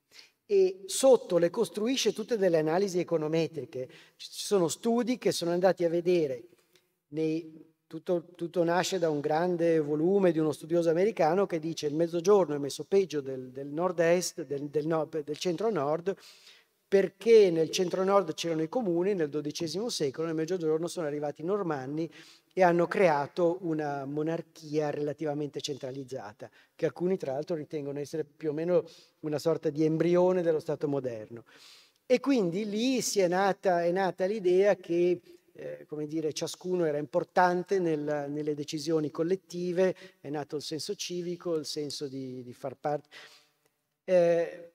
e sotto le costruisce tutte delle analisi econometriche. Ci sono studi che sono andati a vedere, nei, tutto, tutto, nasce da un grande volume di uno studioso americano che dice il mezzogiorno è messo peggio del, del nord-est, del, del, del centro-nord, perché nel centro-nord c'erano i comuni, nel XII secolo nel Mezzogiorno sono arrivati i normanni e hanno creato una monarchia relativamente centralizzata, che alcuni tra l'altro ritengono essere più o meno una sorta di embrione dello Stato moderno. E quindi lì è nata, è nata, l'idea che eh, come dire, ciascuno era importante nel, nelle decisioni collettive, è nato il senso civico, il senso di, di far parte. Eh,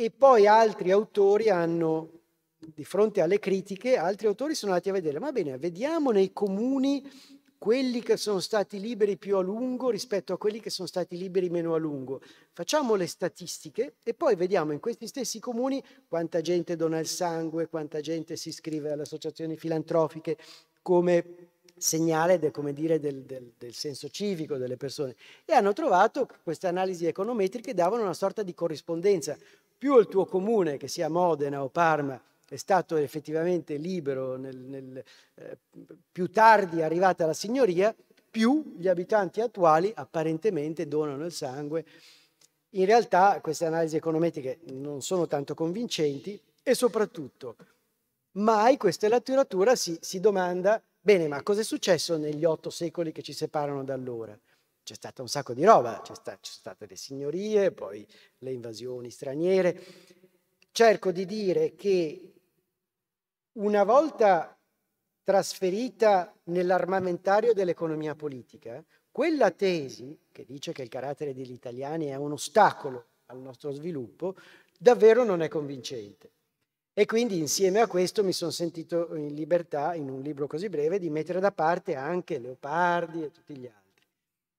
e poi altri autori hanno, di fronte alle critiche, altri autori sono andati a vedere, ma bene, vediamo nei comuni quelli che sono stati liberi più a lungo rispetto a quelli che sono stati liberi meno a lungo. Facciamo le statistiche e poi vediamo in questi stessi comuni quanta gente dona il sangue, quanta gente si iscrive alle associazioni filantrofiche come segnale de, come dire, del, del, del, senso civico delle persone. E hanno trovato che queste analisi econometriche davano una sorta di corrispondenza più il tuo comune, che sia Modena o Parma, è stato effettivamente libero nel, nel, eh, più tardi arrivata la signoria, più gli abitanti attuali apparentemente donano il sangue. In realtà queste analisi econometriche non sono tanto convincenti e soprattutto mai questa letteratura si, si domanda, bene, ma cosa è successo negli otto secoli che ci separano da allora? c'è stata un sacco di roba, ci sta, c'è state le signorie, poi le invasioni straniere. Cerco di dire che una volta trasferita nell'armamentario dell'economia politica, quella tesi che dice che il carattere degli italiani è un ostacolo al nostro sviluppo, davvero non è convincente. E quindi insieme a questo mi sono sentito in libertà, in un libro così breve, di mettere da parte anche Leopardi e tutti gli altri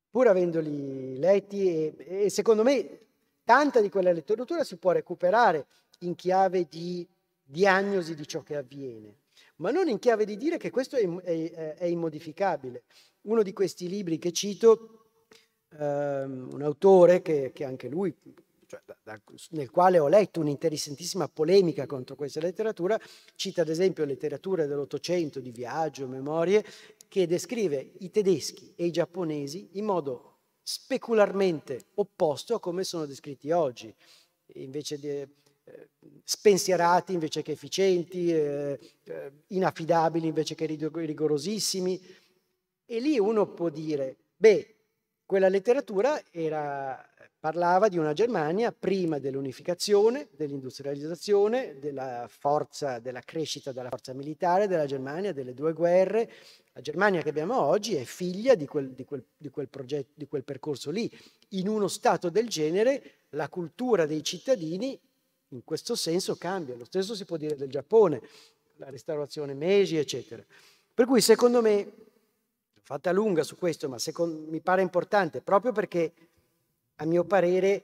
pur avendoli letti e, e secondo me tanta di quella letteratura si può recuperare in chiave di diagnosi di ciò che avviene, ma non in chiave di dire che questo è, è, è immodificabile. Uno di questi libri che cito, um, un autore che, che anche lui cioè, da, da, nel quale ho letto un'interessantissima polemica contro questa letteratura, cita ad esempio letteratura dell'Ottocento di viaggio, memorie, che descrive i tedeschi e i giapponesi in modo specularmente opposto a come sono descritti oggi, invece di, eh, spensierati invece che efficienti, eh, eh inaffidabili invece che rigorosissimi. E lì uno può dire, beh, quella letteratura era parlava di una Germania prima dell'unificazione, dell'industrializzazione, della forza, della crescita della forza militare della Germania, delle due guerre. La Germania che abbiamo oggi è figlia di quel, di quel, di quel, progetto, di quel percorso lì. In uno stato del genere la cultura dei cittadini in questo senso cambia. Lo stesso si può dire del Giappone, la restaurazione Meiji, eccetera. Per cui secondo me, fatta lunga su questo, ma secondo, mi pare importante proprio perché a mio parere,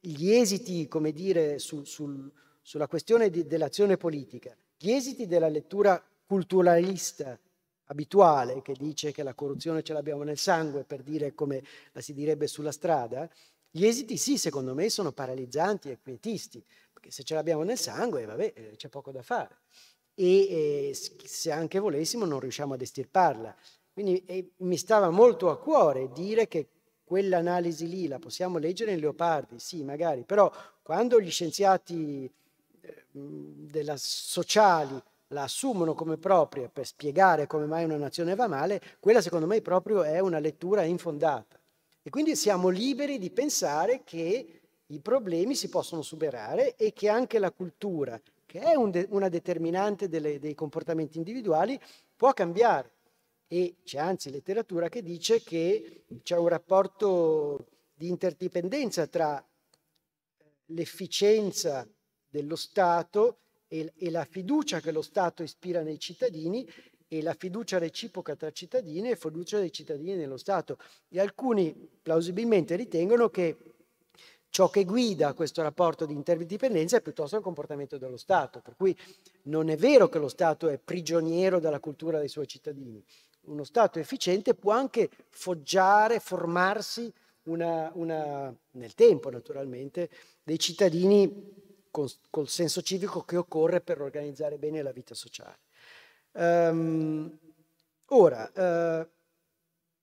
gli esiti, come dire, su, sul, sulla questione di, dell'azione politica, gli esiti della lettura culturalista abituale che dice che la corruzione ce l'abbiamo nel sangue, per dire come la si direbbe sulla strada, gli esiti sì, secondo me, sono paralizzanti e quietisti, perché se ce l'abbiamo nel sangue, vabbè, eh, c'è poco da fare. E eh, se anche volessimo non riusciamo ad estirparla. Quindi eh, mi stava molto a cuore dire che quell'analisi lì la possiamo leggere in Leopardi, sì, magari, però quando gli scienziati eh, della sociali la assumono come propria per spiegare come mai una nazione va male, quella secondo me proprio è una lettura infondata. E quindi siamo liberi di pensare che i problemi si possono superare e che anche la cultura, che è un de una determinante delle, dei comportamenti individuali, può cambiare e c'è anzi letteratura che dice che c'è un rapporto di interdipendenza tra l'efficienza dello Stato e, e, la fiducia che lo Stato ispira nei cittadini e la fiducia reciproca tra cittadini e fiducia dei cittadini nello Stato. E alcuni plausibilmente ritengono che ciò che guida questo rapporto di interdipendenza è piuttosto il comportamento dello Stato, per cui non è vero che lo Stato è prigioniero della cultura dei suoi cittadini, uno Stato efficiente può anche foggiare, formarsi una, una, nel tempo naturalmente, dei cittadini con, col senso civico che occorre per organizzare bene la vita sociale. Um, ora, uh,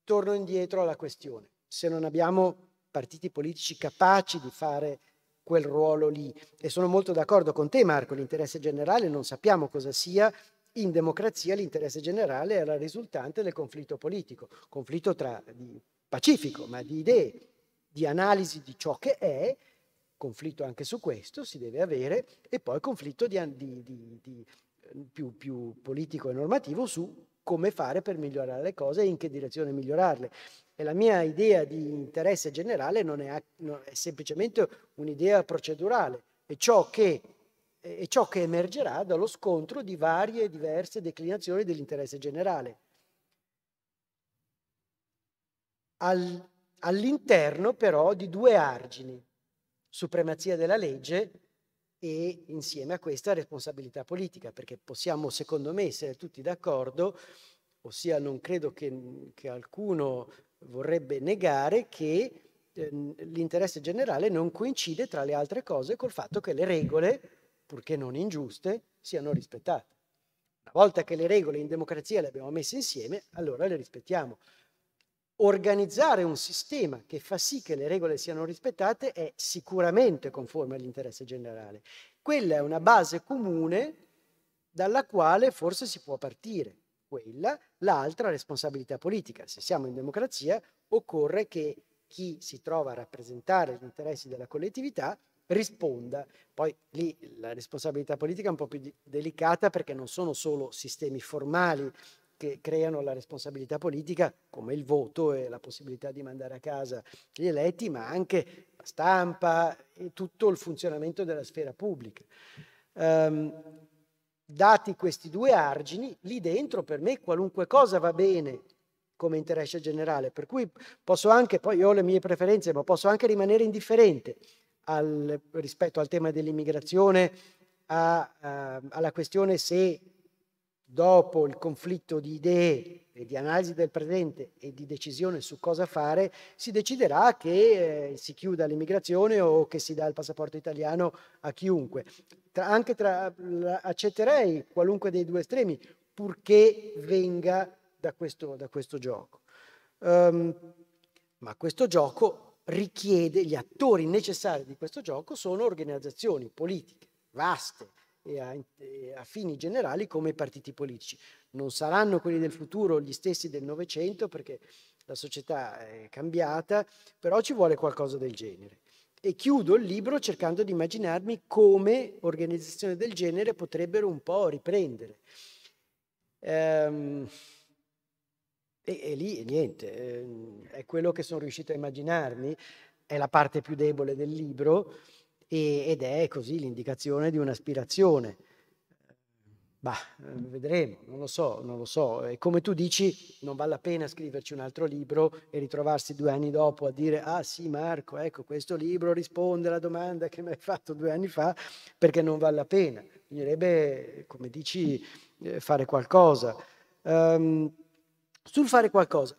torno indietro alla questione. Se non abbiamo partiti politici capaci di fare quel ruolo lì, e sono molto d'accordo con te Marco, l'interesse generale non sappiamo cosa sia in democrazia l'interesse generale era risultante del conflitto politico, conflitto tra, di, pacifico, ma di idee, di analisi di ciò che è, conflitto anche su questo si deve avere, e poi conflitto di, di, più, più politico e normativo su come fare per migliorare le cose e in che direzione migliorarle. E la mia idea di interesse generale non è, non è semplicemente un'idea procedurale, è ciò che e ciò che emergerà dallo scontro di varie e diverse declinazioni dell'interesse generale. Al, all'interno però di due argini, supremazia della legge e insieme a questa responsabilità politica, perché possiamo secondo me essere tutti d'accordo, ossia non credo che, che alcuno vorrebbe negare che eh, l'interesse generale non coincide tra le altre cose col fatto che le regole purché non ingiuste, siano rispettate. Una volta che le regole in democrazia le abbiamo messe insieme, allora le rispettiamo. Organizzare un sistema che fa sì che le regole siano rispettate è sicuramente conforme all'interesse generale. Quella è una base comune dalla quale forse si può partire. Quella, l'altra responsabilità politica. Se siamo in democrazia occorre che chi si trova a rappresentare gli interessi della collettività risponda. Poi lì la responsabilità politica è un po' più delicata perché non sono solo sistemi formali che creano la responsabilità politica, come il voto e la possibilità di mandare a casa gli eletti, ma anche la stampa e tutto il funzionamento della sfera pubblica. Um, dati questi due argini, lì dentro per me qualunque cosa va bene come interesse generale, per cui posso anche, poi io ho le mie preferenze, ma posso anche rimanere indifferente al, rispetto al tema dell'immigrazione, a, uh, alla questione se dopo il conflitto di idee e di analisi del presente e di decisione su cosa fare, si deciderà che eh, si chiuda l'immigrazione o che si dà il passaporto italiano a chiunque. Tra, anche tra, accetterei qualunque dei due estremi, purché venga da questo, da questo gioco. Um, ma questo gioco richiede, gli attori necessari di questo gioco sono organizzazioni politiche vaste e a, e a fini generali come i partiti politici. Non saranno quelli del futuro gli stessi del Novecento perché la società è cambiata, però ci vuole qualcosa del genere. E chiudo il libro cercando di immaginarmi come organizzazioni del genere potrebbero un po' riprendere. Ehm, e, e lì niente, eh, è quello che sono riuscito a immaginarmi, è la parte più debole del libro e, ed è così l'indicazione di un'aspirazione. Bah, ehm, vedremo, non lo so, non lo so. E come tu dici, non vale la pena scriverci un altro libro e ritrovarsi due anni dopo a dire, ah sì Marco, ecco, questo libro risponde alla domanda che mi hai fatto due anni fa, perché non vale la pena. Bisognerebbe, come dici, eh, fare qualcosa. Um, sul fare qualcosa,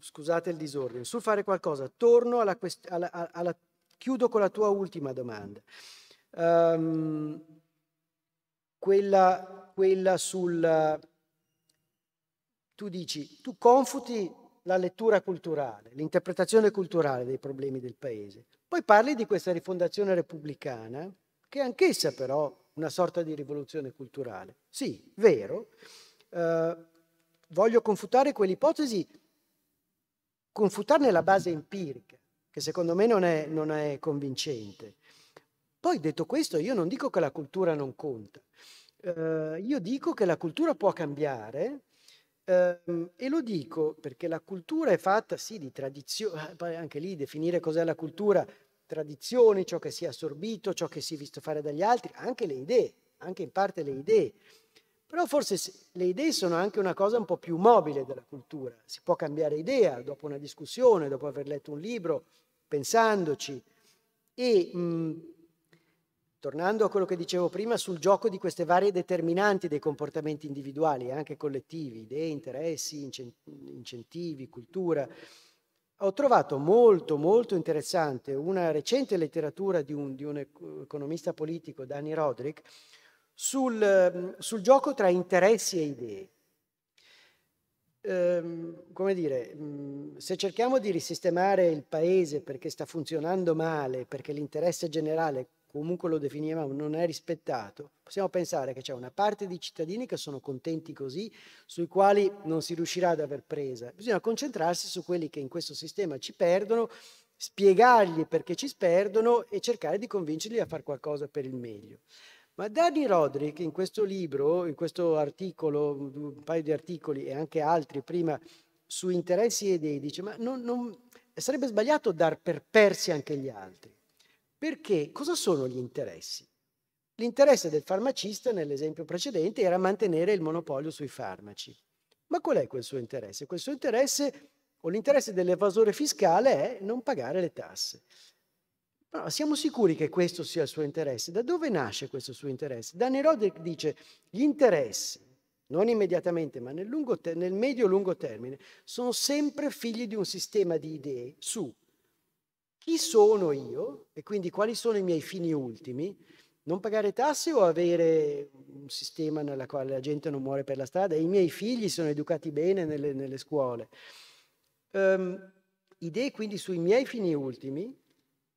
scusate il disordine, sul fare qualcosa, torno alla, quest- alla, alla chiudo con la tua ultima domanda. Um, quella, quella sul... Tu dici, tu confuti la lettura culturale, l'interpretazione culturale dei problemi del paese. Poi parli di questa rifondazione repubblicana, che è anch'essa però una sorta di rivoluzione culturale. Sì, vero, eh, voglio confutare quell'ipotesi, confutarne la base empirica, che secondo me non è, non è convincente. Poi detto questo, io non dico che la cultura non conta, eh, io dico che la cultura può cambiare eh, e lo dico perché la cultura è fatta sì di tradizioni, eh, anche lì definire cos'è la cultura, tradizioni, ciò che si è assorbito, ciò che si è visto fare dagli altri, anche le idee, anche in parte le idee. Però forse le idee sono anche una cosa un po' più mobile della cultura, si può cambiare idea dopo una discussione, dopo aver letto un libro, pensandoci. E mh, mm, tornando a quello che dicevo prima sul gioco di queste varie determinanti dei comportamenti individuali anche collettivi, idee, interessi, incentivi, cultura, ho trovato molto molto interessante una recente letteratura di un, di un economista politico, Dani Roderick, sul, ehm, sul gioco tra interessi e idee. Ehm, come dire, mm, se cerchiamo di risistemare il paese perché sta funzionando male, perché l'interesse generale, comunque lo definiamo, non è rispettato, possiamo pensare che c'è una parte di cittadini che sono contenti così, sui quali non si riuscirà ad aver presa. Bisogna concentrarsi su quelli che in questo sistema ci perdono, spiegargli perché ci perdono e cercare di convincerli a fare qualcosa per il meglio. Ma Dani Roderick in questo libro, in questo articolo, un paio di articoli e anche altri prima su interessi ed dice, ma non, non, sarebbe sbagliato dar per persi anche gli altri. Perché cosa sono gli interessi? L'interesse del farmacista, nell'esempio precedente, era mantenere il monopolio sui farmaci. Ma qual è quel suo interesse? Quel suo interesse o l'interesse dell'evasore fiscale è non pagare le tasse. Però siamo sicuri che questo sia il suo interesse. Da dove nasce questo suo interesse? Dan Erode dice gli interessi, non immediatamente, ma nel, te- nel medio-lungo termine, sono sempre figli di un sistema di idee su chi sono io e quindi quali sono i miei fini ultimi, non pagare tasse o avere un sistema nella quale la gente non muore per la strada, e i miei figli sono educati bene nelle, nelle scuole. Um, idee quindi sui miei fini ultimi,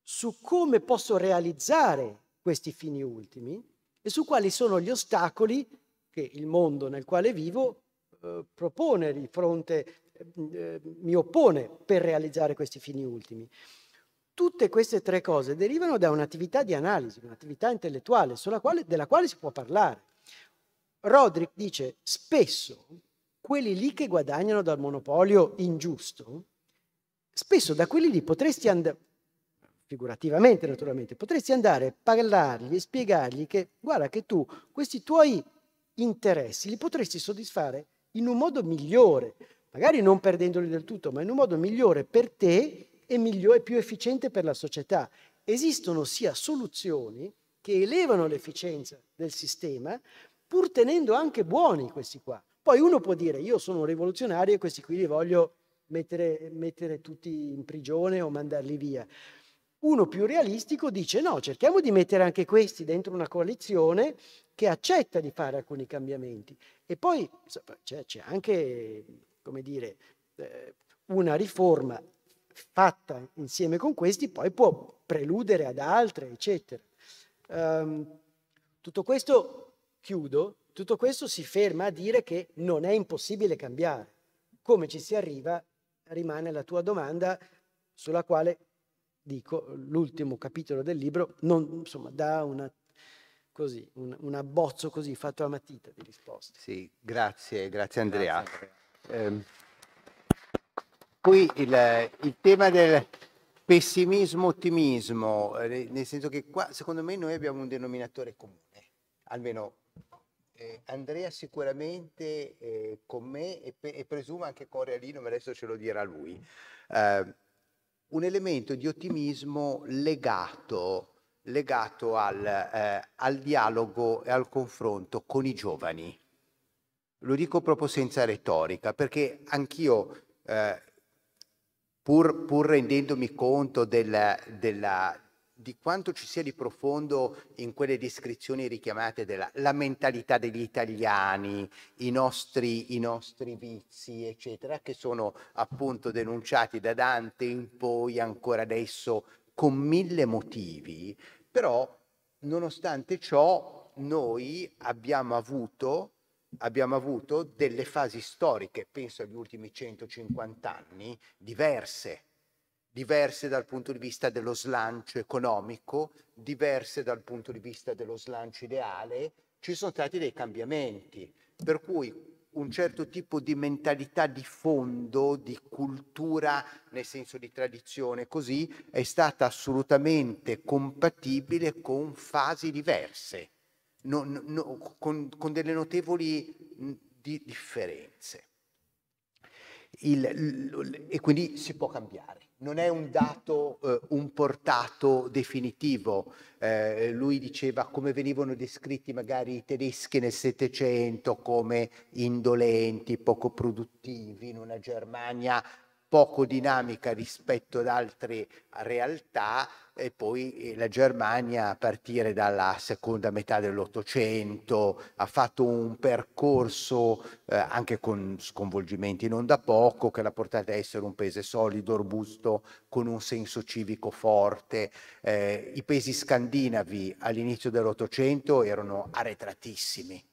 su come posso realizzare questi fini ultimi e su quali sono gli ostacoli che il mondo nel quale vivo eh, propone di fronte, eh, mi oppone per realizzare questi fini ultimi. Tutte queste tre cose derivano da un'attività di analisi, un'attività intellettuale quale, della quale si può parlare. Roderick dice spesso quelli lì che guadagnano dal monopolio ingiusto, spesso da quelli lì potresti andare figurativamente naturalmente, potresti andare a parlargli e spiegargli che guarda che tu questi tuoi interessi li potresti soddisfare in un modo migliore, magari non perdendoli del tutto, ma in un modo migliore per te e migliore, più efficiente per la società. Esistono sia soluzioni che elevano l'efficienza del sistema, pur tenendo anche buoni questi qua. Poi uno può dire io sono un rivoluzionario e questi qui li voglio mettere, mettere tutti in prigione o mandarli via. Uno più realistico dice no, cerchiamo di mettere anche questi dentro una coalizione che accetta di fare alcuni cambiamenti. E poi c'è, c'è anche, come dire, eh, una riforma fatta insieme con questi poi può preludere ad altre, eccetera. Um, tutto questo, chiudo, tutto questo si ferma a dire che non è impossibile cambiare. Come ci si arriva rimane la tua domanda sulla quale dico, l'ultimo capitolo del libro non, insomma, dà una, così, un, un, abbozzo così fatto a matita di risposte. Sì, grazie, grazie Andrea. Grazie, Andrea. Eh, qui il, il, tema del pessimismo-ottimismo, eh, nel senso che qua secondo me noi abbiamo un denominatore comune, almeno eh, Andrea sicuramente eh, con me e, pe- e, presumo anche con Realino, ma adesso ce lo dirà lui. Eh, un elemento di ottimismo legato, legato al, eh, al dialogo e al confronto con i giovani. Lo dico proprio senza retorica, perché anch'io, eh, pur, pur, rendendomi conto della, della di quanto ci sia di profondo in quelle descrizioni richiamate della mentalità degli italiani, i nostri, i nostri vizi, eccetera, che sono appunto denunciati da Dante in poi ancora adesso con mille motivi, però nonostante ciò noi abbiamo avuto abbiamo avuto delle fasi storiche, penso agli ultimi 150 anni, diverse diverse dal punto di vista dello slancio economico, diverse dal punto di vista dello slancio ideale, ci sono stati dei cambiamenti, per cui un certo tipo di mentalità di fondo, di cultura nel senso di tradizione, così è stata assolutamente compatibile con fasi diverse, no, no, con, con, delle notevoli di differenze. Il, e quindi si può cambiare non è un dato, eh, un portato definitivo. Eh, lui diceva come venivano descritti magari i tedeschi nel Settecento come indolenti, poco produttivi, in una Germania poco dinamica rispetto ad altre realtà e poi eh, la Germania a partire dalla seconda metà dell'Ottocento ha fatto un percorso eh, anche con sconvolgimenti non da poco che l'ha portata a essere un paese solido, robusto, con un senso civico forte. Eh, I paesi scandinavi all'inizio dell'Ottocento erano arretratissimi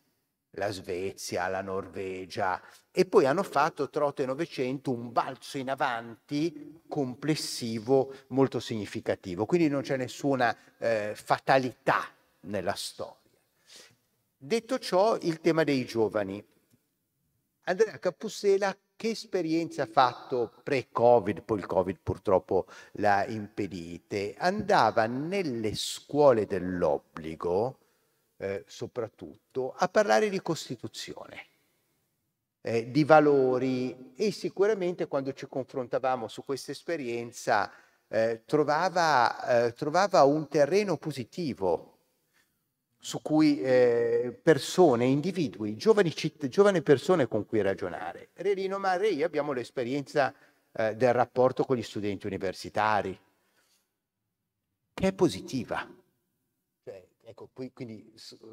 la Svezia, la Norvegia, e poi hanno fatto Trote e Novecento un balzo in avanti complessivo molto significativo, quindi non c'è nessuna eh, fatalità nella storia. Detto ciò, il tema dei giovani. Andrea Capustela che esperienza ha fatto pre-Covid, poi il Covid purtroppo l'ha impedite, andava nelle scuole dell'obbligo eh, soprattutto, a parlare di Costituzione, eh, di valori e sicuramente quando ci confrontavamo su questa esperienza eh, trovava, eh, trovava, un terreno positivo su cui eh, persone, individui, giovani, giovani, persone con cui ragionare. Relino Mare e io abbiamo l'esperienza eh, del rapporto con gli studenti universitari, che è positiva Ecco, quindi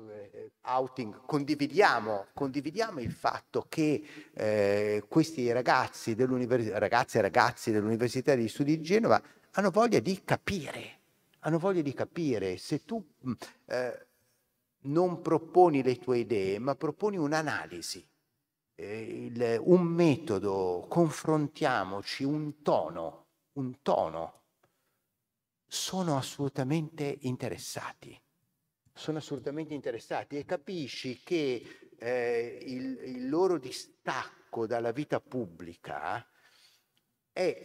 eh, eh, outing, condividiamo, condividiamo, il fatto che eh, questi ragazzi, ragazzi e ragazzi dell'Università degli Studi di Genova hanno voglia di capire, hanno voglia di capire se tu mm, eh, non proponi le tue idee, ma proponi un'analisi, eh, il, un metodo, confrontiamoci, un tono, un tono, sono assolutamente interessati sono assolutamente interessati e capisci che eh, il, il, loro distacco dalla vita pubblica è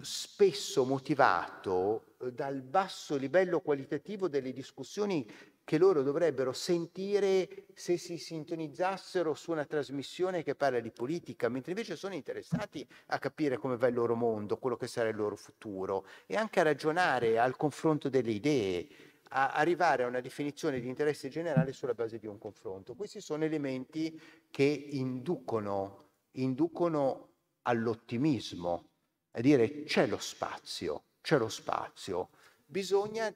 spesso motivato dal basso livello qualitativo delle discussioni che loro dovrebbero sentire se si sintonizzassero su una trasmissione che parla di politica, mentre invece sono interessati a capire come va il loro mondo, quello che sarà il loro futuro e anche a ragionare al confronto delle idee a arrivare a una definizione di interesse generale sulla base di un confronto. Questi sono elementi che inducono, inducono all'ottimismo, a dire c'è lo spazio, c'è lo spazio. Bisogna,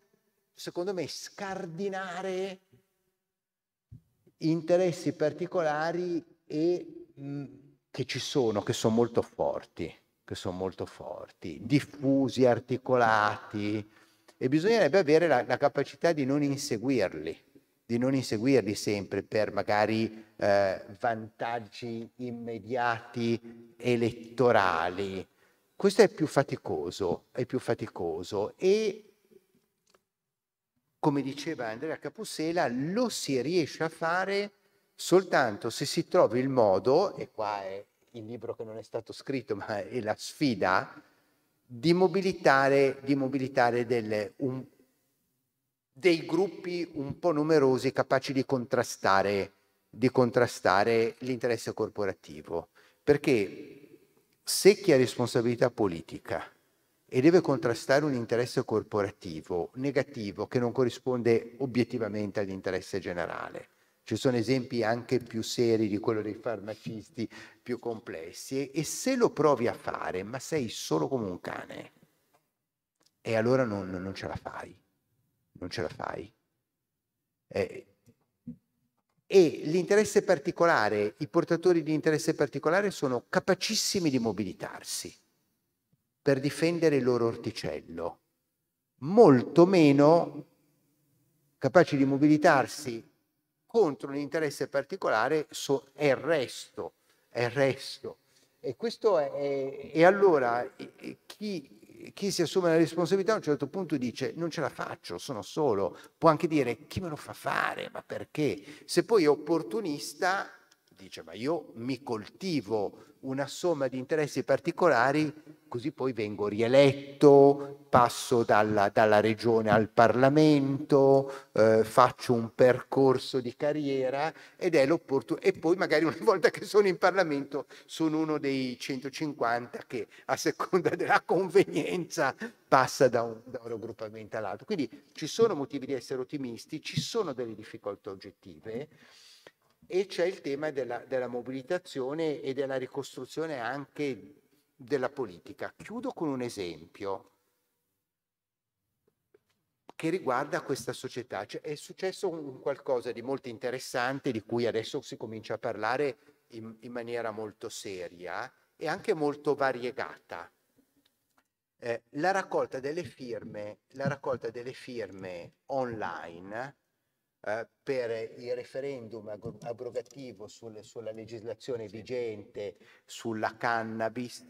secondo me, scardinare interessi particolari e, mh, mm, che ci sono, che sono molto forti, che sono molto forti, diffusi, articolati, e bisognerebbe avere la, la capacità di non inseguirli, di non inseguirli sempre per magari eh, vantaggi immediati elettorali. Questo è più faticoso, è più faticoso e come diceva Andrea Capusela, lo si riesce a fare soltanto se si trovi il modo, e qua è il libro che non è stato scritto, ma è la sfida, di mobilitare, di mobilitare delle, un, dei gruppi un po' numerosi capaci di contrastare, di contrastare l'interesse corporativo. Perché se chi ha responsabilità politica e deve contrastare un interesse corporativo negativo che non corrisponde obiettivamente all'interesse generale, ci sono esempi anche più seri di quello dei farmacisti più complessi e, e se lo provi a fare, ma sei solo come un cane, e allora non, non ce la fai, non ce la fai. Eh, e l'interesse particolare, i portatori di interesse particolare sono capacissimi di mobilitarsi per difendere il loro orticello, molto meno capaci di mobilitarsi contro un interesse particolare so, è il resto, è il resto. E, questo è, e allora chi, chi, si assume la responsabilità a un certo punto dice non ce la faccio, sono solo, può anche dire chi me lo fa fare, ma perché? Se poi è opportunista dice ma io mi coltivo una somma di interessi particolari, così poi vengo rieletto, passo dalla, dalla regione al Parlamento, eh, faccio un percorso di carriera ed è l'opportunità. E poi magari una volta che sono in Parlamento sono uno dei 150 che a seconda della convenienza passa da un, da un raggruppamento all'altro. Quindi ci sono motivi di essere ottimisti, ci sono delle difficoltà oggettive e c'è il tema della, della mobilitazione e della ricostruzione anche della politica. Chiudo con un esempio che riguarda questa società. Cioè, è successo un, qualcosa di molto interessante di cui adesso si comincia a parlare in, in maniera molto seria e anche molto variegata. Eh, la, raccolta firme, la raccolta delle firme online eh, per il referendum abrogativo sul, sulla legislazione vigente sulla cannabis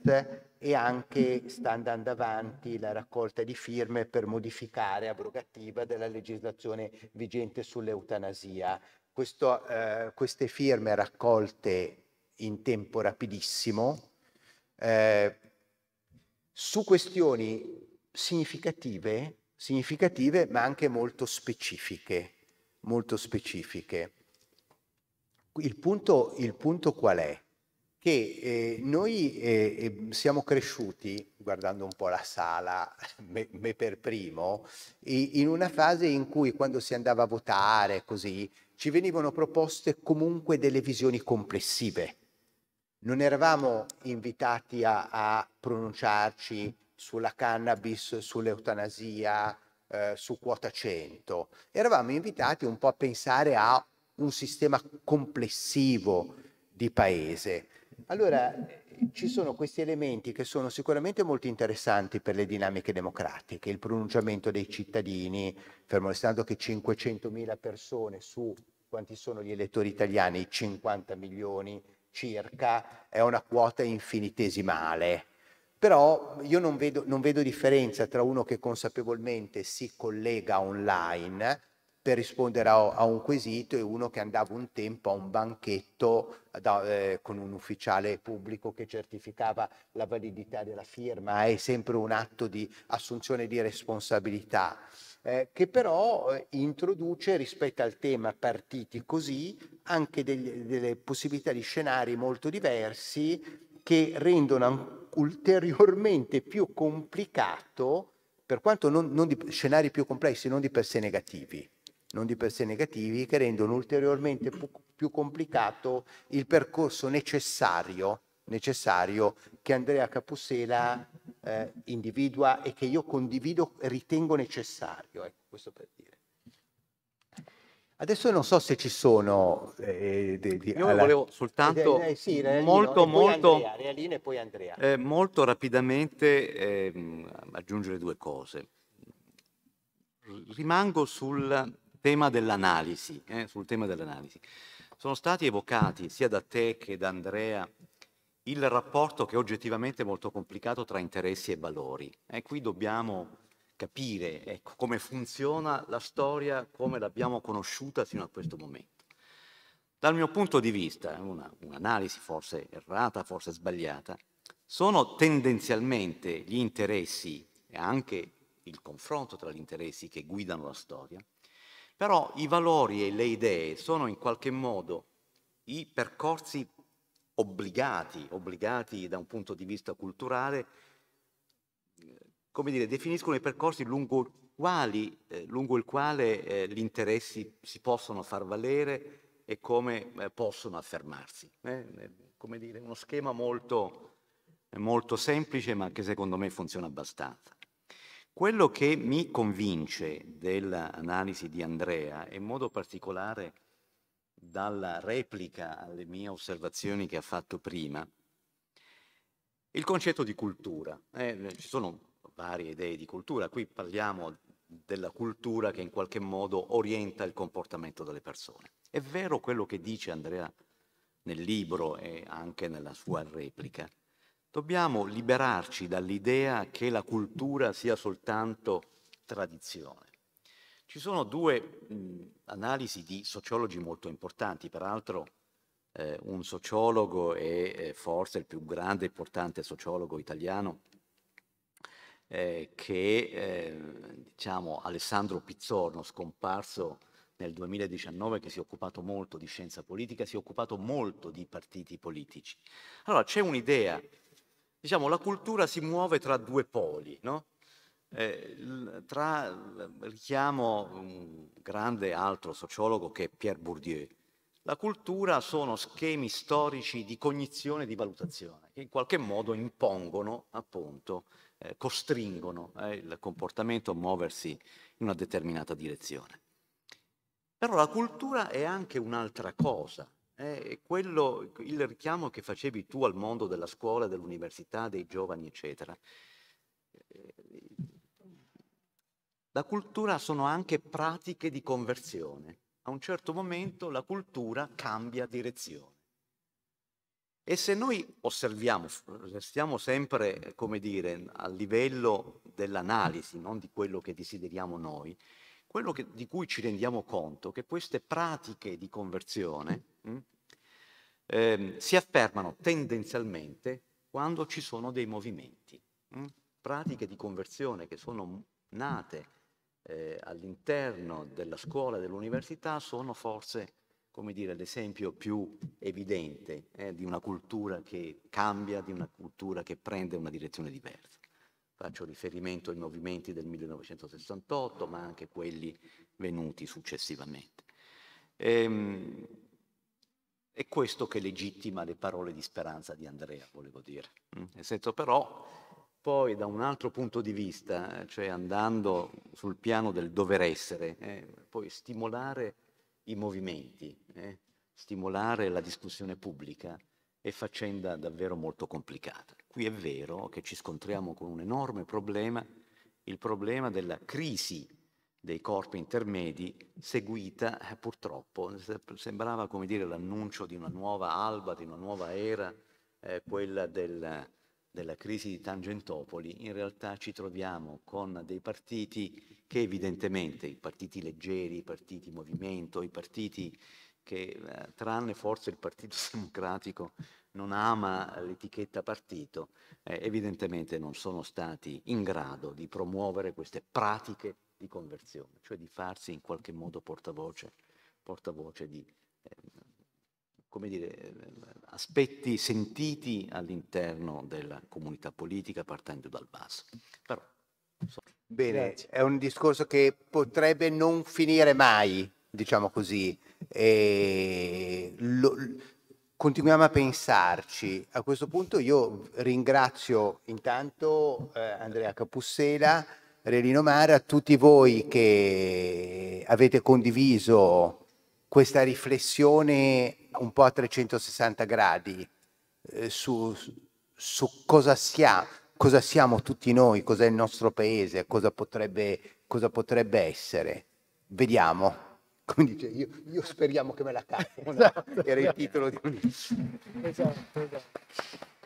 e anche sta andando avanti la raccolta di firme per modificare abrogativa della legislazione vigente sull'eutanasia. Questo, eh, queste firme raccolte in tempo rapidissimo eh, su questioni significative, significative ma anche molto specifiche molto specifiche. Il punto, il punto qual è? Che eh, noi eh, eh siamo cresciuti, guardando un po' la sala, *laughs* me, me per primo, in una fase in cui quando si andava a votare così, ci venivano proposte comunque delle visioni complessive. Non eravamo invitati a, a pronunciarci sulla cannabis, sull'eutanasia, eh, su quota 100, eravamo invitati un po' a pensare a un sistema complessivo di paese. Allora, ci sono questi elementi che sono sicuramente molto interessanti per le dinamiche democratiche, il pronunciamento dei cittadini, fermo restando che 500.000 persone su quanti sono gli elettori italiani, 50 milioni circa, è una quota infinitesimale però io non vedo, non vedo differenza tra uno che consapevolmente si collega online per rispondere a, a, un quesito e uno che andava un tempo a un banchetto da, eh, con un ufficiale pubblico che certificava la validità della firma, è sempre un atto di assunzione di responsabilità, eh, che però eh, introduce rispetto al tema partiti così anche degli, delle possibilità di scenari molto diversi che rendono ulteriormente più complicato, per quanto non, non di scenari più complessi, non di per sé negativi, non di per sé negativi, che rendono ulteriormente più, più complicato il percorso necessario, necessario che Andrea Capusela eh, individua e che io condivido, ritengo necessario. Ecco, questo per dire. Adesso non so se ci sono... Eh, de, de, Io alla... volevo soltanto eh, eh sì, molto, molto, Andrea, Realine, eh, molto rapidamente ehm, aggiungere due cose. Rimango sul tema dell'analisi, eh, sul tema dell'analisi. Sono stati evocati sia da te che da Andrea il rapporto che è oggettivamente molto complicato tra interessi e valori. E qui dobbiamo capire ecco, come funziona la storia, come l'abbiamo conosciuta fino a questo momento. Dal mio punto di vista, una, un'analisi forse errata, forse sbagliata, sono tendenzialmente gli interessi e anche il confronto tra gli interessi che guidano la storia, però i valori e le idee sono in qualche modo i percorsi obbligati, obbligati da un punto di vista culturale come dire, definiscono i percorsi lungo, quali, eh, lungo il quale eh, gli interessi si possono far valere e come eh, possono affermarsi. Eh? Eh, come dire, uno schema molto, molto semplice ma che secondo me funziona abbastanza. Quello che mi convince dell'analisi di Andrea, e in modo particolare dalla replica alle mie osservazioni che ha fatto prima, il concetto di cultura. Eh, ci sono varie idee di cultura. Qui parliamo della cultura che in qualche modo orienta il comportamento delle persone. È vero quello che dice Andrea nel libro e anche nella sua replica. Dobbiamo liberarci dall'idea che la cultura sia soltanto tradizione. Ci sono due mh, analisi di sociologi molto importanti, peraltro eh, un sociologo e eh, forse il più grande e importante sociologo italiano eh, che eh, diciamo, Alessandro Pizzorno, scomparso nel 2019, che si è occupato molto di scienza politica, si è occupato molto di partiti politici. Allora c'è un'idea, diciamo la cultura si muove tra due poli, no? Eh, tra, richiamo un grande altro sociologo che è Pierre Bourdieu. La cultura sono schemi storici di cognizione e di valutazione che in qualche modo impongono appunto eh, costringono eh, il comportamento a muoversi in una determinata direzione. Però la cultura è anche un'altra cosa, eh, è quello, il richiamo che facevi tu al mondo della scuola, dell'università, dei giovani, eccetera. Eh, la cultura sono anche pratiche di conversione. A un certo momento la cultura cambia direzione. E se noi osserviamo, restiamo sempre, come dire, a livello dell'analisi, non di quello che desideriamo noi, quello che, di cui ci rendiamo conto è che queste pratiche di conversione mh, mm, ehm, si affermano tendenzialmente quando ci sono dei movimenti. Mh, mm, pratiche di conversione che sono nate eh, all'interno della scuola e dell'università sono forse come dire, l'esempio più evidente eh, di una cultura che cambia, di una cultura che prende una direzione diversa. Faccio riferimento ai movimenti del 1968, ma anche quelli venuti successivamente. Ehm, è questo che legittima le parole di speranza di Andrea, volevo dire. Mm, nel senso però, poi da un altro punto di vista, eh, cioè andando sul piano del dover essere, eh, poi stimolare i movimenti, eh? stimolare la discussione pubblica è faccenda davvero molto complicata. Qui è vero che ci scontriamo con un enorme problema, il problema della crisi dei corpi intermedi seguita eh, purtroppo, sembrava come dire l'annuncio di una nuova alba, di una nuova era, eh, quella del, della crisi di Tangentopoli, in realtà ci troviamo con dei partiti che evidentemente, i partiti leggeri, i partiti movimento, i partiti che, eh, tranne forse il Partito *laughs* Democratico, non ama l'etichetta partito, eh, evidentemente non sono stati in grado di promuovere queste pratiche di conversione, cioè di farsi in qualche modo portavoce, portavoce di eh, come dire, eh, aspetti sentiti all'interno della comunità politica partendo dal basso. Però, so. Bene, è un discorso che potrebbe non finire mai, diciamo così. Lo, continuiamo a pensarci. A questo punto io ringrazio intanto eh, Andrea Capussela, Relino Mara, tutti voi che avete condiviso questa riflessione un po' a 360 gradi eh, su, su cosa, sia, cosa, siamo tutti noi, cos'è il nostro paese, cosa potrebbe, cosa potrebbe essere. Vediamo. *laughs* Come dice, io, io speriamo che me la cavo. Esatto. Era il titolo di un esatto, esatto.